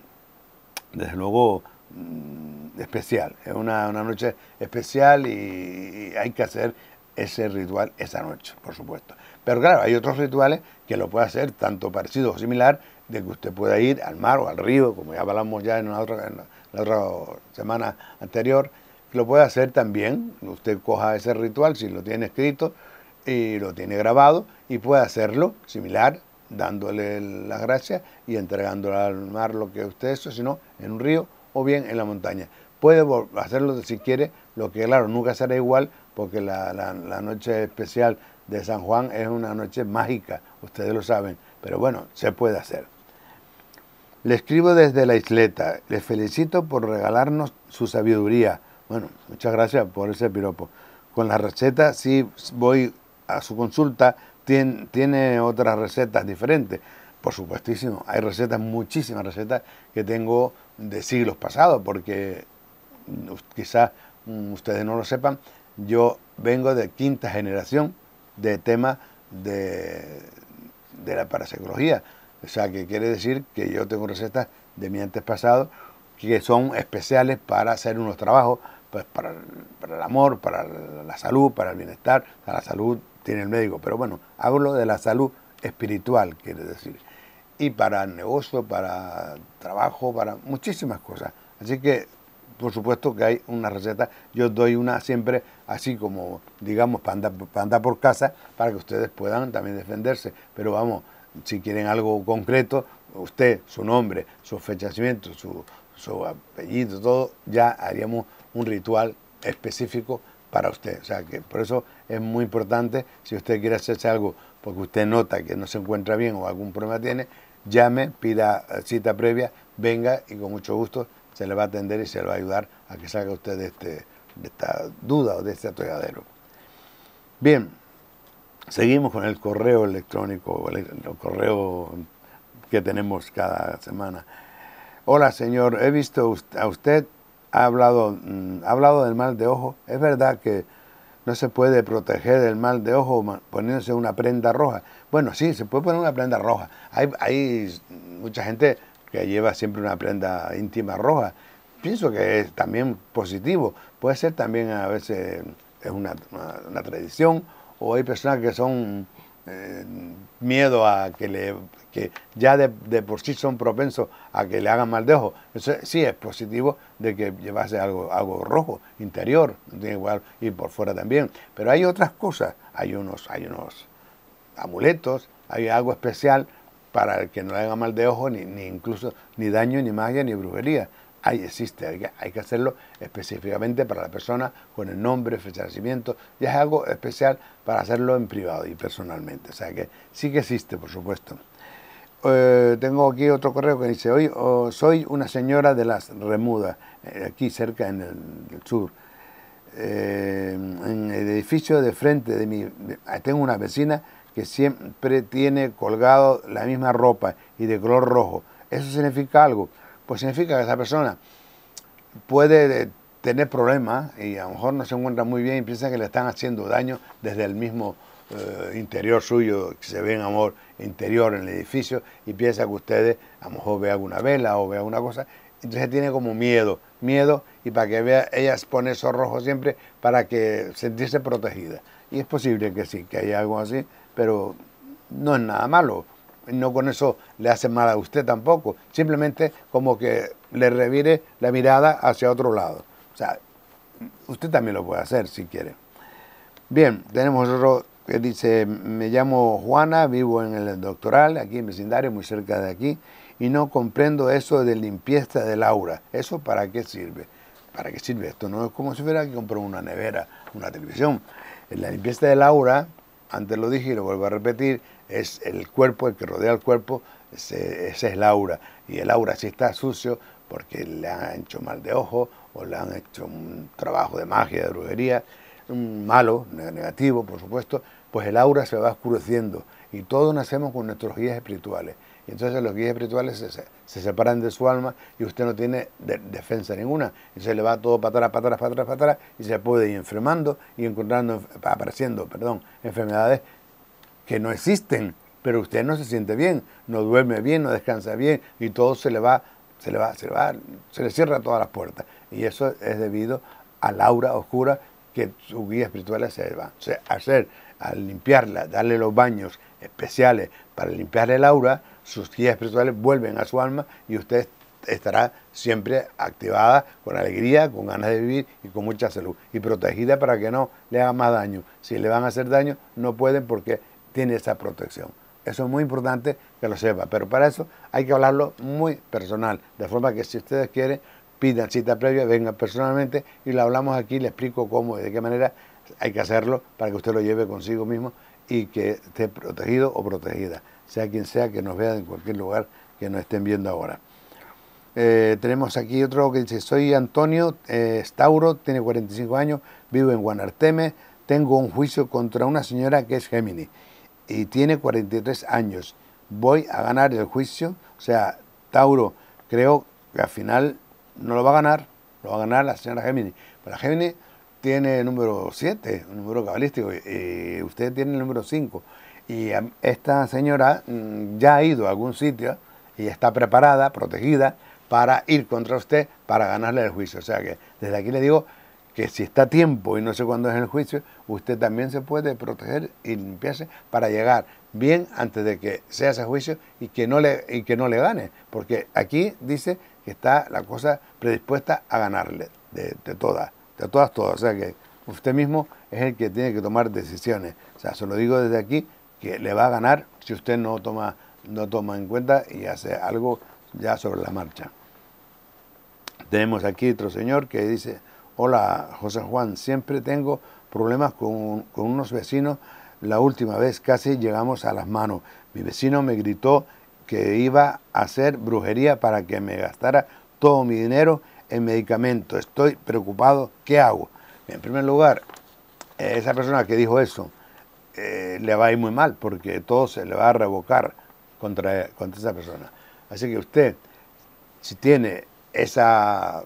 desde luego, Mm, especial, es una, noche especial y, hay que hacer ese ritual esa noche, por supuesto. Pero claro, hay otros rituales que lo puede hacer tanto parecido o similar, de que usted pueda ir al mar o al río, como ya hablamos ya en, una otra, la semana anterior, lo puede hacer también, usted coja ese ritual si lo tiene escrito y lo tiene grabado y puede hacerlo similar, dándole las gracias y entregándole al mar lo que usted eso, sino en un río o bien en la montaña. Puede hacerlo si quiere, lo que claro, nunca será igual porque la, noche especial de San Juan es una noche mágica, ustedes lo saben, pero bueno, se puede hacer. Le escribo desde la isleta. Les felicito por regalarnos su sabiduría. Bueno, muchas gracias por ese piropo. Con la receta, si voy a su consulta, tiene, tiene otras recetas diferentes. Por supuestísimo, hay recetas, muchísimas recetas que tengo de siglos pasados, porque mm, quizás mm, ustedes no lo sepan, yo vengo de quinta generación de temas de, la parapsicología. O sea, que quiere decir que yo tengo recetas de mi antepasado que son especiales para hacer unos trabajos pues, para, el amor, para la salud, para el bienestar. la salud tiene el médico, pero bueno, hablo de la salud espiritual, quiere decir y para negocio, para trabajo, para muchísimas cosas. Así que, por supuesto que hay una receta. Yo doy una siempre así como, digamos, para andar, por casa, para que ustedes puedan también defenderse. Pero vamos, si quieren algo concreto, usted, su nombre, su fechacimiento, su, su apellido, todo, ya haríamos un ritual específico para usted. O sea que por eso es muy importante si usted quiere hacerse algo porque usted nota que no se encuentra bien o algún problema tiene, llame, pida eh, cita previa, venga y con mucho gusto se le va a atender y se le va a ayudar a que salga usted de, este, esta duda o de este atolladero. Bien, seguimos con el correo electrónico, el, correos correo que tenemos cada semana. Hola señor, he visto a usted, ha hablado, mm, ha hablado del mal de ojo. Es verdad que no se puede proteger del mal de ojo poniéndose una prenda roja. Bueno, sí, se puede poner una prenda roja. Hay, hay mucha gente que lleva siempre una prenda íntima roja. Pienso que es también positivo. Puede ser también a veces es una, una, tradición o hay personas que son eh, miedo a que le que ya de, por sí son propensos a que le hagan mal de ojo. Eso sí es positivo de que llevase algo, algo rojo, interior, igual, y por fuera también. Pero hay otras cosas, hay unos, hay unos amuletos, hay algo especial para el que no le haga mal de ojo, ni, incluso ni daño, ni magia, ni brujería. Ahí existe, hay que, hacerlo específicamente para la persona, con el nombre, fecha de nacimiento, y es algo especial para hacerlo en privado y personalmente. O sea que sí que existe, por supuesto. Eh, tengo aquí otro correo que dice, hoy oh, soy una señora de las Remudas, eh, aquí cerca en el, sur. Eh, en el edificio de frente de mi... tengo una vecina que siempre tiene colgado la misma ropa y de color rojo. ¿Eso significa algo? Pues significa que esa persona puede tener problemas y a lo mejor no se encuentra muy bien y piensa que le están haciendo daño desde el mismo eh, interior suyo, que se ve en amor interior en el edificio, y piensa que ustedes a lo mejor ve alguna vela o ve alguna cosa, entonces tiene como miedo, miedo, y para que vea, ella pone esos rojos siempre para que se sentirse protegida. Y es posible que sí, que haya algo así, pero no es nada malo. No con eso le hace mal a usted tampoco. Simplemente como que le revire la mirada hacia otro lado. O sea, usted también lo puede hacer si quiere. Bien, tenemos otro dice, me llamo Juana, vivo en el doctoral, aquí en vecindario, muy cerca de aquí, y no comprendo eso de limpieza del aura. ¿Eso para qué sirve? ¿Para qué sirve esto? No es como si fuera que comprar una nevera, una televisión. La limpieza del aura, antes lo dije y lo vuelvo a repetir, es el cuerpo, el que rodea al cuerpo, ese, es la aura. Y el aura si está sucio, porque le han hecho mal de ojo o le han hecho un trabajo de magia, de brujería, malo, negativo, por supuesto, pues el aura se va oscureciendo y todos nacemos con nuestros guías espirituales. Y entonces los guías espirituales se, separan de su alma y usted no tiene defensa ninguna. Y se le va todo para atrás, para atrás, para atrás, para atrás y se puede ir enfermando y encontrando, apareciendo, perdón, enfermedades que no existen, pero usted no se siente bien, no duerme bien, no descansa bien y todo se le va, se le va, se le va, se le cierra todas las puertas. Y eso es debido al aura oscura que su guía espiritual se va hacer al limpiarla, darle los baños especiales para limpiarle el aura, sus guías espirituales vuelven a su alma y usted estará siempre activada con alegría, con ganas de vivir y con mucha salud. Y protegida para que no le haga más daño. Si le van a hacer daño, no pueden porque tiene esa protección. Eso es muy importante que lo sepa, pero para eso hay que hablarlo muy personal, de forma que si ustedes quieren pidan cita previa, venga personalmente y le hablamos aquí, le explico cómo y de qué manera hay que hacerlo para que usted lo lleve consigo mismo y que esté protegido o protegida, sea quien sea que nos vea en cualquier lugar que nos estén viendo ahora. Eh, tenemos aquí otro que dice, soy Antonio eh, Tauro, tiene 45 años, vivo en Guanarteme, tengo un juicio contra una señora que es Géminis y tiene 43 años. Voy a ganar el juicio, o sea, Tauro, creo que al final no lo va a ganar, lo va a ganar la señora Gemini. Pero la Gemini tiene el número 7, un número cabalístico, y usted tiene el número 5. Y um, esta señora mm, ya ha ido a algún sitio y está preparada, protegida, para ir contra usted, para ganarle el juicio. O sea que desde aquí le digo que si está a tiempo y no sé cuándo es el juicio, usted también se puede proteger y limpiarse para llegar bien antes de que sea ese juicio y que no le, y que no le gane. Porque aquí dice que está la cosa predispuesta a ganarle, de, todas, de todas, todas. O sea que usted mismo es el que tiene que tomar decisiones. O sea, se lo digo desde aquí, que le va a ganar si usted no toma, no toma en cuenta y hace algo ya sobre la marcha. Tenemos aquí otro señor que dice, hola José Juan, siempre tengo problemas con, con unos vecinos. La última vez casi llegamos a las manos. Mi vecino me gritó que iba a hacer brujería para que me gastara todo mi dinero en medicamentos. Estoy preocupado, ¿qué hago? En primer lugar, eh, esa persona que dijo eso eh, le va a ir muy mal porque todo se le va a revocar contra, contra esa persona. Así que usted, si tiene esa,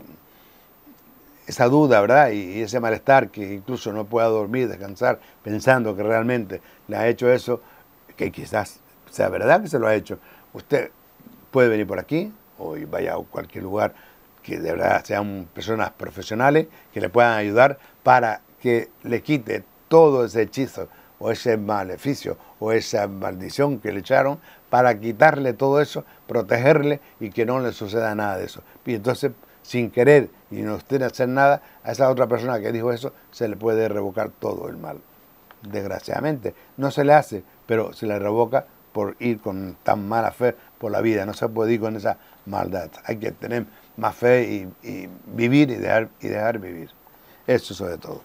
esa duda, ¿verdad? y, ese malestar que incluso no pueda dormir, descansar, pensando que realmente le ha hecho eso, que quizás sea verdad que se lo ha hecho, Usted puede venir por aquí o vaya a cualquier lugar que de verdad sean personas profesionales que le puedan ayudar para que le quite todo ese hechizo o ese maleficio o esa maldición que le echaron para quitarle todo eso, protegerle y que no le suceda nada de eso. Y entonces, sin querer y no usted hacer nada, a esa otra persona que dijo eso se le puede revocar todo el mal. Desgraciadamente, no se le hace, pero se le revoca por ir con tan mala fe por la vida, no se puede ir con esa maldad. Hay que tener más fe y, vivir y dejar, y dejar vivir. Eso sobre todo.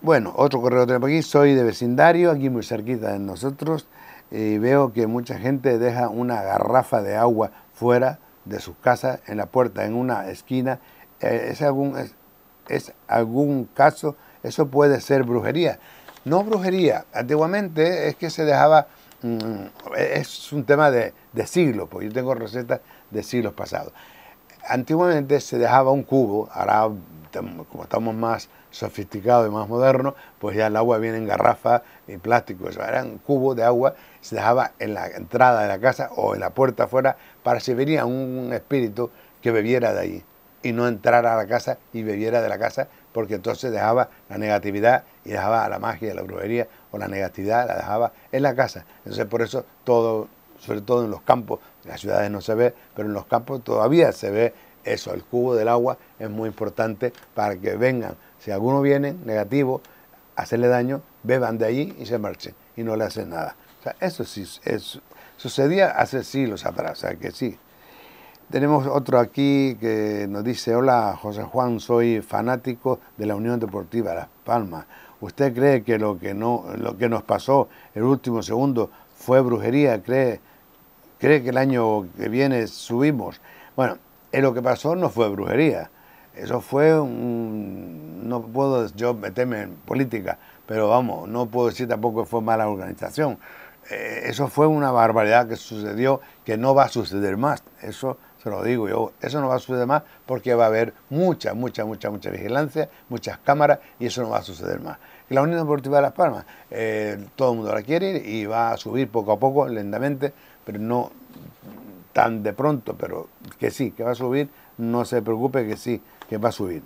Bueno, otro correo tenemos aquí, soy de vecindario, aquí muy cerquita de nosotros, y veo que mucha gente deja una garrafa de agua fuera de sus casas, en la puerta, en una esquina. Eh, es, es algún caso, eso puede ser brujería. No brujería, antiguamente es que se dejaba Mm, eh, es un tema de, de siglos, porque yo tengo recetas de siglos pasados. Antiguamente se dejaba un cubo, ahora como estamos más sofisticados y más modernos, pues ya el agua viene en garrafa y plástico, era un cubo de agua, se dejaba en la entrada de la casa o en la puerta afuera para si venía un espíritu que bebiera de ahí y no entrara a la casa y bebiera de la casa, porque entonces dejaba la negatividad y dejaba la magia, y la brujería o la negatividad la dejaba en la casa. Entonces por eso todo, sobre todo en los campos, en las ciudades no se ve, pero en los campos todavía se ve eso, el cubo del agua es muy importante para que vengan, si alguno viene negativo, hacerle daño, beban de allí y se marchen y no le hacen nada. sea, eso sí, sucedía hace siglos atrás, o sea que sí. Tenemos otro aquí que nos dice, hola José Juan, soy fanático de la Unión Deportiva Las Palmas. ¿Usted cree que lo que, no, lo que nos pasó el último segundo fue brujería? ¿Cree, ¿Cree que el año que viene subimos? Bueno, eh, lo que pasó no fue brujería. Eso fue un... No puedo yo meterme en política, pero vamos, no puedo decir tampoco que fue mala organización. Eh, eso fue una barbaridad que sucedió, que no va a suceder más. Eso se lo digo yo, eso no va a suceder más porque va a haber mucha, mucha, mucha, mucha vigilancia, muchas cámaras y eso no va a suceder más la Unión Deportiva de Las Palmas, eh, todo el mundo la quiere y va a subir poco a poco, lentamente, pero no tan de pronto, pero que sí, que va a subir, no se preocupe que sí, que va a subir.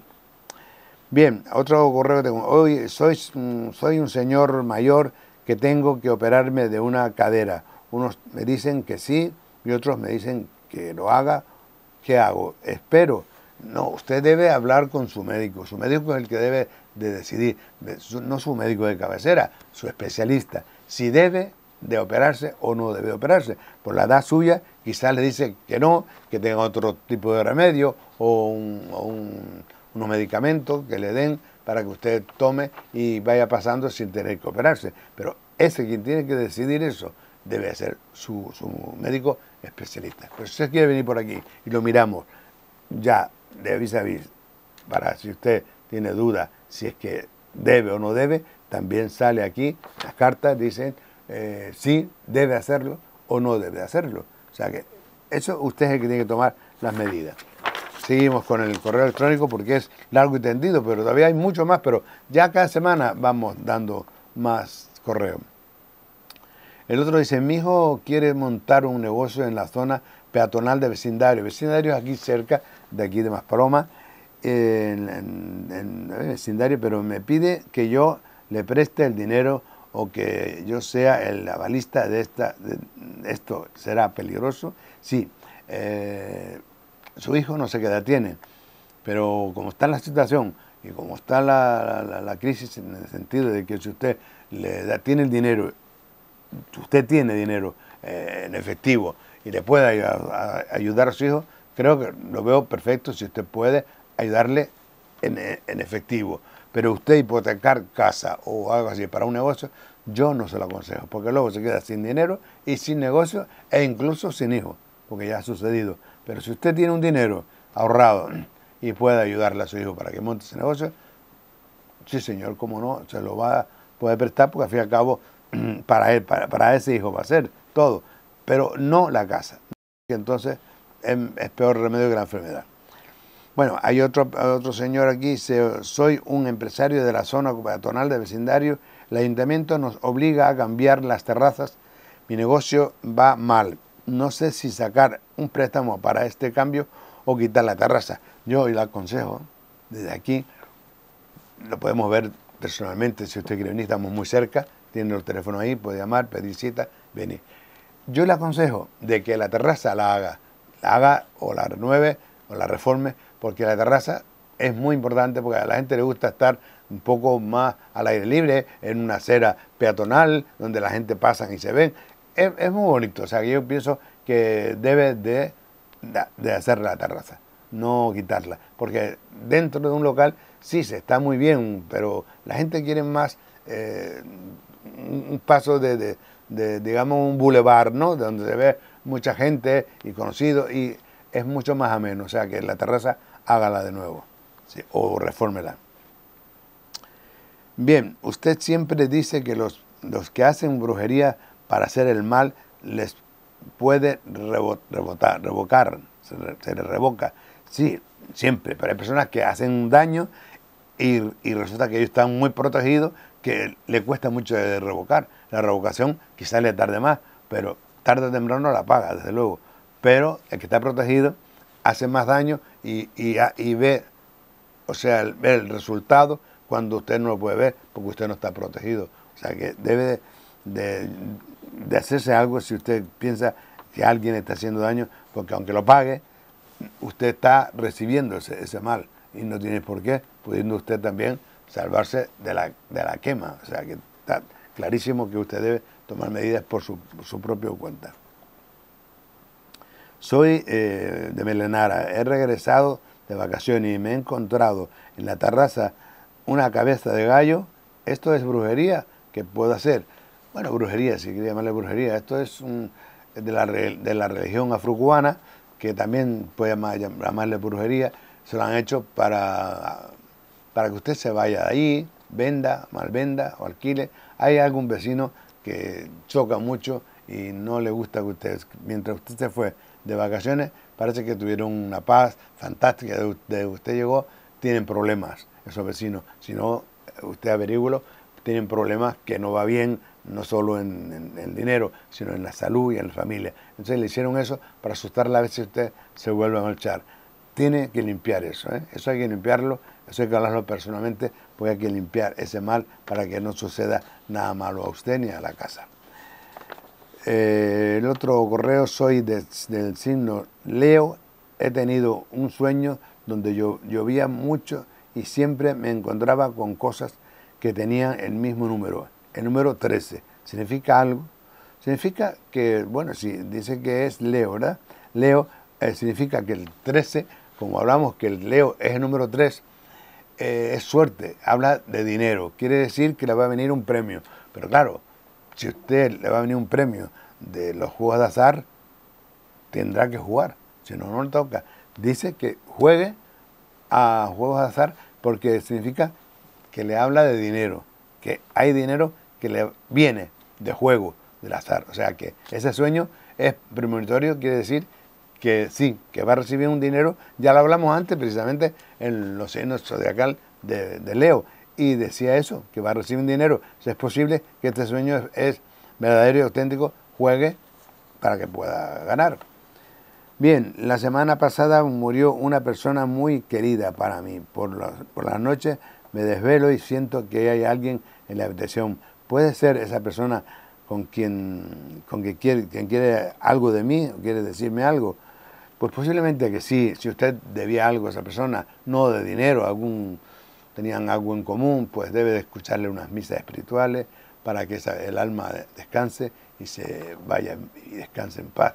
Bien, otro correo que tengo. Hoy soy, mm, soy un señor mayor que tengo que operarme de una cadera. Unos me dicen que sí y otros me dicen que lo haga. ¿Qué hago? Espero no, usted debe hablar con su médico. Su médico es el que debe de decidir, no su médico de cabecera, su especialista, si debe de operarse o no debe operarse. Por la edad suya, quizás le dice que no, que tenga otro tipo de remedio o, un, unos medicamentos que le den para que usted tome y vaya pasando sin tener que operarse. Pero ese quien tiene que decidir eso debe ser su, su médico especialista. Pero pues si usted quiere venir por aquí y lo miramos ya de a para si usted tiene duda si es que debe o no debe, también sale aquí, las cartas dicen eh, si debe hacerlo o no debe hacerlo. O sea que eso usted es el que tiene que tomar las medidas. Seguimos con el correo electrónico porque es largo y tendido, pero todavía hay mucho más, pero ya cada semana vamos dando más correo. El otro dice, mi hijo quiere montar un negocio en la zona peatonal de vecindario. Vecindario es aquí cerca de aquí de más en, en, el vecindario, eh, pero me pide que yo le preste el dinero o que yo sea el avalista de esta. esto será peligroso. Sí, eh, su hijo no sé qué edad tiene, pero como está la situación y como está la, crisis en el sentido de que si usted le da, tiene el dinero, usted tiene dinero eh, en efectivo y le puede ayudar a su hijo, creo que lo veo perfecto si usted puede ayudarle en, efectivo. Pero usted hipotecar casa o algo así para un negocio, yo no se lo aconsejo, porque luego se queda sin dinero y sin negocio e incluso sin hijo, porque ya ha sucedido. Pero si usted tiene un dinero ahorrado y puede ayudarle a su hijo para que monte ese negocio, sí señor, cómo no, se lo va a poder prestar porque al fin y al cabo para él, para, para ese hijo va a ser todo, pero no la casa. Entonces Em, es, peor remedio que la enfermedad. Bueno, hay otro, otro señor aquí, soy un empresario de la zona ocupatonal de vecindario, el ayuntamiento nos obliga a cambiar las terrazas, mi negocio va mal, no sé si sacar un préstamo para este cambio o quitar la terraza. Yo le aconsejo, desde aquí, lo podemos ver personalmente, si usted quiere venir, estamos muy cerca, tiene el teléfono ahí, puede llamar, pedir cita, venir. Yo le aconsejo de que la terraza la haga la haga o la renueve o la reforme, porque la terraza es muy importante porque a la gente le gusta estar un poco más al aire libre, en una acera peatonal donde la gente pasa y se ven. Es, muy bonito, o sea que yo pienso que debe de, hacer la terraza, no quitarla, porque dentro de un local sí se está muy bien, pero la gente quiere más eh, un paso de, de, digamos, un bulevar, ¿no? Donde se ve mucha gente y conocido y es mucho más ameno. O sea que la terraza hágala de nuevo o reformela. Bien, usted siempre dice que los, los que hacen brujería para hacer el mal les puede revocar, se, les revoca. Sí, siempre, pero hay personas que hacen un daño y, y resulta que ellos están muy protegidos, que le cuesta mucho revocar. La revocación quizás le tarde más, pero tarde o temprano la paga, desde luego. Pero el que está protegido hace más daño y, ve, o sea, el, el resultado cuando usted no lo puede ver porque usted no está protegido. O sea que debe de, hacerse algo si usted piensa que alguien está haciendo daño, porque aunque lo pague, usted está recibiendo ese, mal y no tiene por qué, pudiendo usted también salvarse de la quema. O sea que está clarísimo que usted debe tomar medidas por su, su propia cuenta. Soy eh, de Melenara, he regresado de vacaciones y me he encontrado en la terraza una cabeza de gallo. Esto es brujería que puedo hacer. Bueno, brujería, si quiere llamarle brujería, esto es de, la, de la religión afrocubana, que también puede llamarle brujería, se lo han hecho para, para que usted se vaya de ahí, venda, malvenda o alquile. Hay algún vecino que choca mucho y no le gusta que ustedes, mientras usted se fue de vacaciones, parece que tuvieron una paz fantástica. Desde usted llegó, tienen problemas esos vecinos. Si no, usted averígulo, tienen problemas que no va bien, no solo en, el dinero, sino en la salud y en la familia. Entonces le hicieron eso para asustarla a ver si usted se vuelve a marchar. Tiene que limpiar eso, ¿eh? eso hay que limpiarlo, eso hay que hablarlo personalmente porque hay que limpiar ese mal para que no suceda nada malo a usted ni a la casa. Eh, el otro correo, soy del signo Leo, he tenido un sueño donde yo llovía mucho y siempre me encontraba con cosas que tenían el mismo número, el número 13. ¿Significa algo? Significa que, bueno, si dice que es Leo, ¿verdad? Leo eh, significa que el 13, como hablamos que el Leo es el número 3, eh, es suerte, habla de dinero, quiere decir que le va a venir un premio. Pero claro, si usted le va a venir un premio de los juegos de azar, tendrá que jugar, si no, no le toca. Dice que juegue a juegos de azar porque significa que le habla de dinero, que hay dinero que le viene de juego, del azar. O sea que ese sueño es premonitorio, quiere decir que sí, que va a recibir un dinero, ya lo hablamos antes precisamente en los senos zodiacal de, Leo, y decía eso, que va a recibir un dinero. Si es posible que este sueño es, verdadero y auténtico, juegue para que pueda ganar. Bien, la semana pasada murió una persona muy querida para mí. Por las por la noches me desvelo y siento que hay alguien en la habitación. Puede ser esa persona con quien, con quiere, quien quiere algo de mí, o quiere decirme algo. Pues posiblemente que sí, si usted debía algo a esa persona, no de dinero, algún, tenían algo en común, pues debe de escucharle unas misas espirituales para que esa, el alma descanse y se vaya y descanse en paz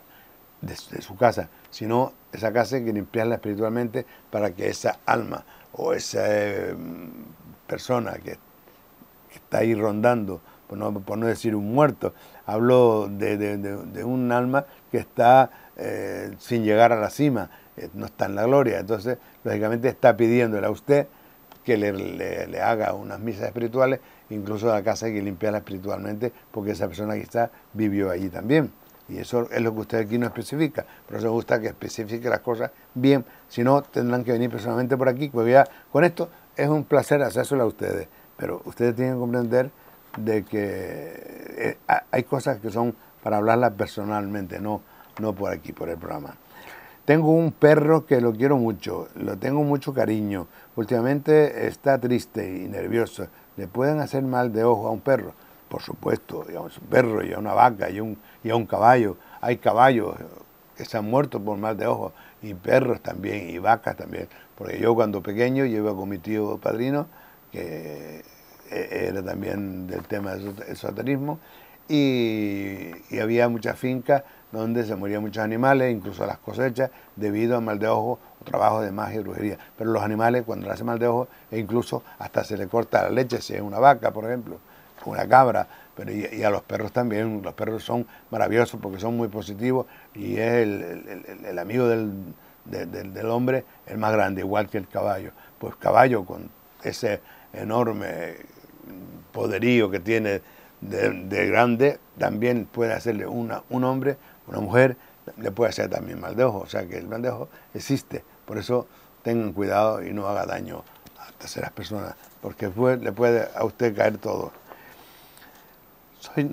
de, su casa. Si no, esa casa hay que limpiarla espiritualmente para que esa alma o esa eh, persona que, está ahí rondando, por no, por no decir un muerto, hablo de un alma que está eh, sin llegar a la cima, eh, no está en la gloria. Entonces, lógicamente está pidiéndole a usted que le, haga unas misas espirituales, incluso a la casa hay que limpiarla espiritualmente, porque esa persona que está vivió allí también. Y eso es lo que usted aquí no especifica. ...pero se gusta que especifique las cosas bien. Si no, tendrán que venir personalmente por aquí. Pues ya, con esto es un placer hacérselo a ustedes. Pero ustedes tienen que comprender de que eh, hay cosas que son para hablarlas personalmente, no no por aquí, por el programa. Tengo un perro que lo quiero mucho, lo tengo mucho cariño. Últimamente está triste y nervioso. ¿Le pueden hacer mal de ojo a un perro? Por supuesto, y a un perro, y a una vaca, y, un, y a un caballo. Hay caballos que se han muerto por mal de ojo, y perros también, y vacas también. Porque yo cuando pequeño, yo con mi tío padrino, que e, era también del tema del esoterismo, y había muchas fincas donde se morían muchos animales, incluso las cosechas, debido a mal de ojo o trabajo de magia y brujería. Pero los animales, cuando le hacen mal de ojo, e incluso hasta se le corta la leche, si es una vaca, por ejemplo, una cabra, pero y, a los perros también. Los perros son maravillosos porque son muy positivos y es el, amigo del, hombre el más grande, igual que el caballo. Pues caballo con ese enorme poderío que tiene de, de, grande, también puede hacerle una, un hombre una mujer le puede hacer también mal de ojo, o sea que el mal de ojo existe, por eso tengan cuidado y no haga daño a terceras personas, porque le puede a usted caer todo.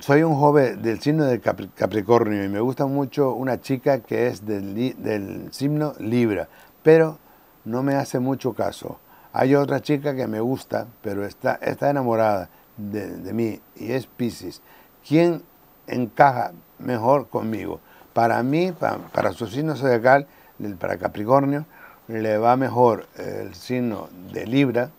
Soy, un joven del signo de Capricornio y me gusta mucho una chica que es del, del signo Libra, pero no me hace mucho caso. Hay otra chica que me gusta, pero está, está enamorada de, de mí y es Pisces. ¿Quién encaja mejor conmigo. Para mí, para, su signo zodiacal, para Capricornio, le va mejor el signo de Libra,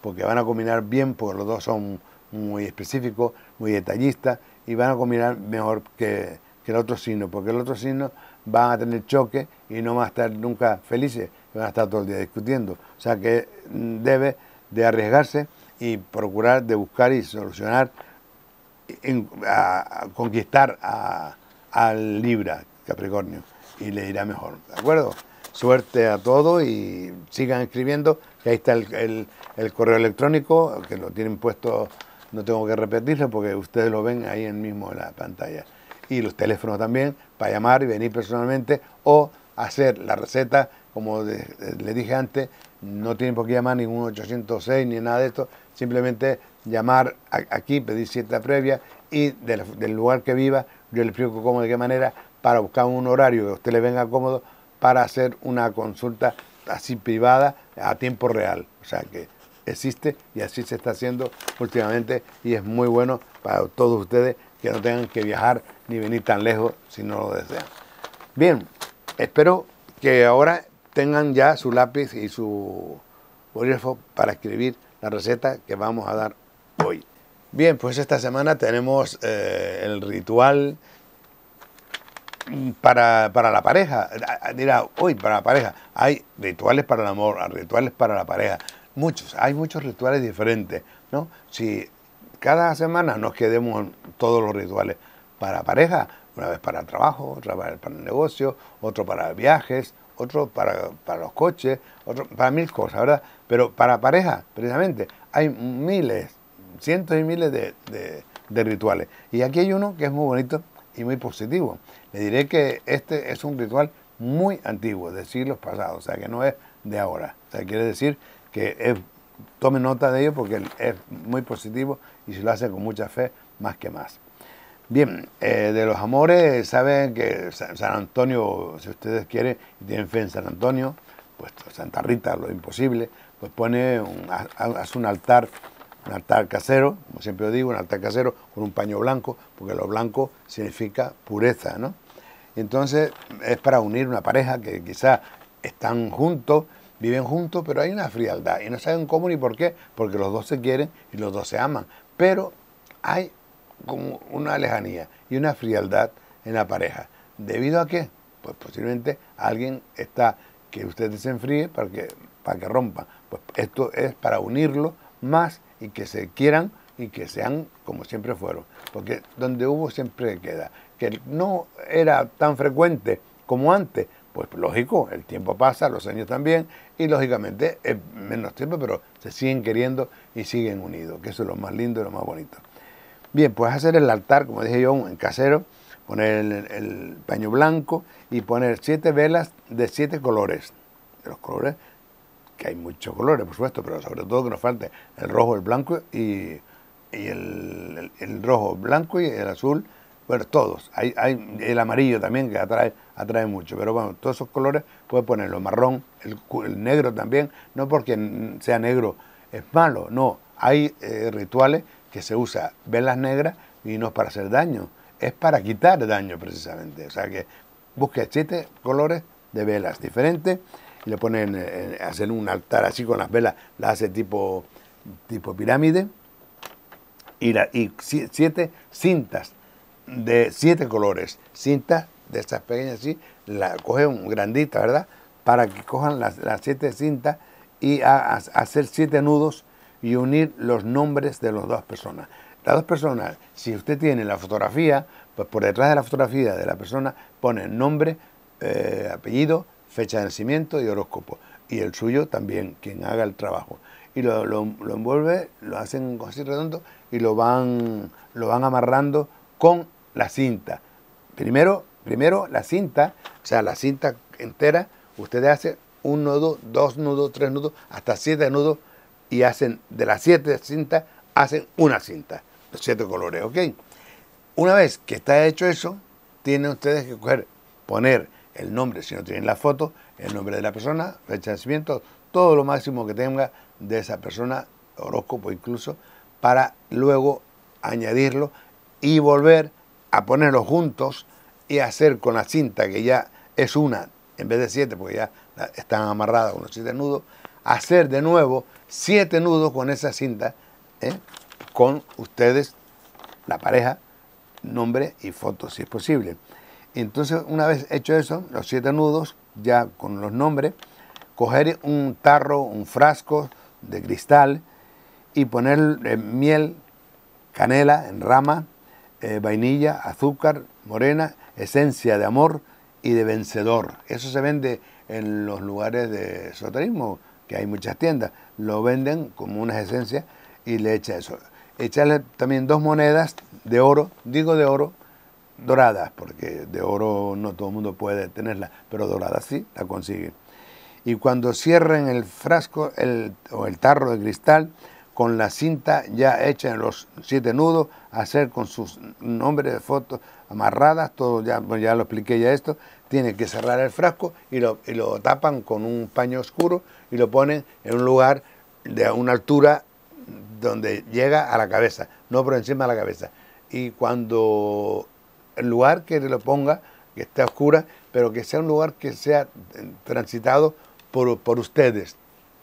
porque van a combinar bien, porque los dos son muy específicos, muy detallistas, y van a combinar mejor que, que el otro signo, porque el otro signo van a tener choque y no van a estar nunca felices, van a estar todo el día discutiendo. O sea que mm, debe de arriesgarse y procurar de buscar y solucionar conquistar al Libra, Capricornio, y le irá mejor. ¿De acuerdo? Suerte a todos y sigan escribiendo, que ahí está el, correo electrónico, que lo tienen puesto, no tengo que repetirlo porque ustedes lo ven ahí en mismo en la pantalla. Y los teléfonos también, para llamar y venir personalmente o hacer la receta, como les le dije antes, no tienen por qué llamar ningún 806 ni nada de esto, simplemente llamar aquí, pedir cita previa y del, lugar que viva, yo le explico cómo, de qué manera, para buscar un horario que a usted le venga cómodo para hacer una consulta así privada a tiempo real. O sea que existe y así se está haciendo últimamente y es muy bueno para todos ustedes que no tengan que viajar ni venir tan lejos si no lo desean. Bien, espero que ahora tengan ya su lápiz y su bolígrafo para escribir la receta que vamos a dar hoy Bien, pues esta semana tenemos eh, el ritual para, para, la pareja. Dirá, hoy para la pareja. Hay rituales para el amor, hay rituales para la pareja. Muchos, hay muchos rituales diferentes, ¿no? Si cada semana nos quedemos todos los rituales para pareja, una vez para trabajo, otra vez para el negocio, otro para viajes, otro para, para los coches, otro para mil cosas, ¿verdad? Pero para pareja, precisamente, hay miles cientos y miles de, de, rituales. Y aquí hay uno que es muy bonito y muy positivo. Le diré que este es un ritual muy antiguo, de siglos pasados, o sea que no es de ahora. O sea, quiere decir que tome nota de ello porque es muy positivo y se lo hace con mucha fe, más que más. Bien, eh, de los amores, saben que San Antonio, si ustedes quieren y tienen fe en San Antonio, pues Santa Rita, lo imposible, pues pone un, hace un altar un altar casero, como siempre digo, un altar casero con un paño blanco, porque lo blanco significa pureza, ¿no? Entonces es para unir una pareja que quizás están juntos, viven juntos, pero hay una frialdad y no saben cómo ni por qué, porque los dos se quieren y los dos se aman, pero hay como una lejanía y una frialdad en la pareja. ¿Debido a qué? Pues posiblemente alguien está que usted desenfríe para que, para que rompa. Pues esto es para unirlo más y que se quieran y que sean como siempre fueron. Porque donde hubo siempre queda. Que no era tan frecuente como antes, pues lógico, el tiempo pasa, los años también, y lógicamente es menos tiempo, pero se siguen queriendo y siguen unidos, que eso es lo más lindo y lo más bonito. Bien, pues hacer el altar, como dije yo, en casero, poner el, el paño blanco y poner siete velas de siete colores, de los colores que hay muchos colores, por supuesto, pero sobre todo que nos falte el rojo, el blanco y, el, rojo, blanco y el azul, bueno, todos. Hay, hay el amarillo también que atrae, atrae mucho, pero bueno, todos esos colores puedes ponerlo, marrón, el, negro también, no porque sea negro es malo, no, hay eh, rituales que se usa velas negras y no es para hacer daño, es para quitar daño precisamente, o sea que busque siete colores de velas diferentes le ponen, eh, eh, hacen un altar así con las velas, la hace tipo, tipo pirámide, y, siete cintas de siete colores, cintas de estas pequeñas así, la cogen grandita, ¿verdad? Para que cojan las, siete cintas y hacer siete nudos y unir los nombres de las dos personas. Las dos personas, si usted tiene la fotografía, pues por detrás de la fotografía de la persona pone nombre, eh, apellido, fecha de nacimiento y horóscopo. Y el suyo también, quien haga el trabajo. Y lo, envuelve, lo hacen así redondo y lo van, lo van amarrando con la cinta. Primero, primero la cinta, o sea, la cinta entera, ustedes hacen un nudo, dos nudos, tres nudos, hasta siete nudos y hacen de las siete cintas, hacen una cinta, los siete colores, ¿ok? Una vez que está hecho eso, tienen ustedes que coger, poner el nombre, si no tienen la foto, el nombre de la persona, fecha de todo lo máximo que tenga de esa persona, horóscopo incluso, para luego añadirlo y volver a ponerlos juntos y hacer con la cinta que ya es una en vez de siete, porque ya están amarradas con siete nudos, hacer de nuevo siete nudos con esa cinta, ¿eh? con ustedes, la pareja, nombre y foto, si es posible. Entonces, una vez hecho eso, los siete nudos, ya con los nombres, coger un tarro, un frasco de cristal y poner eh, miel, canela en rama, eh, vainilla, azúcar, morena, esencia de amor y de vencedor. Eso se vende en los lugares de esoterismo, que hay muchas tiendas. Lo venden como unas esencias y le echa eso. Echarle también dos monedas de oro, digo de oro, doradas, porque de oro no todo el mundo puede tenerla, pero doradas sí, la consiguen. Y cuando cierren el frasco o el tarro de cristal con la cinta ya hecha en los siete nudos, hacer con sus nombres de fotos amarradas, todo ya, ya lo expliqué ya esto, tienen que cerrar el frasco y lo, y lo tapan con un paño oscuro y lo ponen en un lugar de una altura donde llega a la cabeza, no por encima de la cabeza. Y cuando el lugar que lo ponga, que esté oscura, pero que sea un lugar que sea eh, transitado por, ustedes,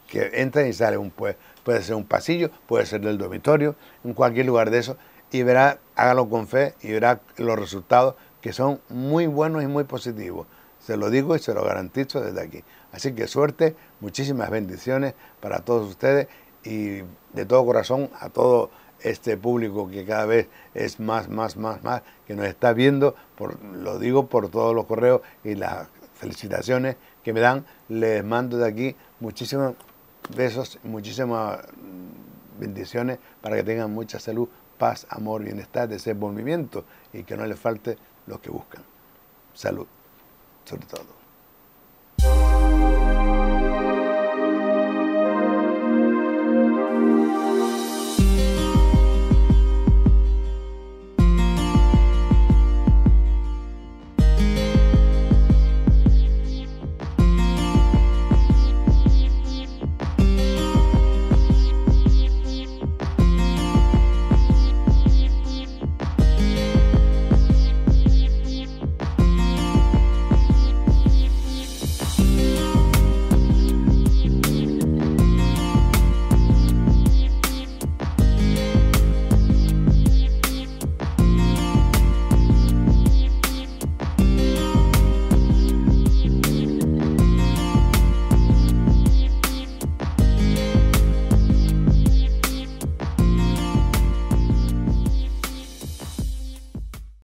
que entren y salen, puede, puede ser un pasillo, puede ser del dormitorio, en cualquier lugar de eso, y verá, hágalo con fe y verá los resultados que son muy buenos y muy positivos. Se lo digo y se lo garantizo desde aquí. Así que suerte, muchísimas bendiciones para todos ustedes y de todo corazón a todos este público que cada vez es más, más, más, más, que nos está viendo, por, lo digo por todos los correos y las felicitaciones que me dan, les mando de aquí muchísimos besos, muchísimas bendiciones para que tengan mucha salud, paz, amor, bienestar, desenvolvimiento y que no les falte lo que buscan. Salud, sobre todo.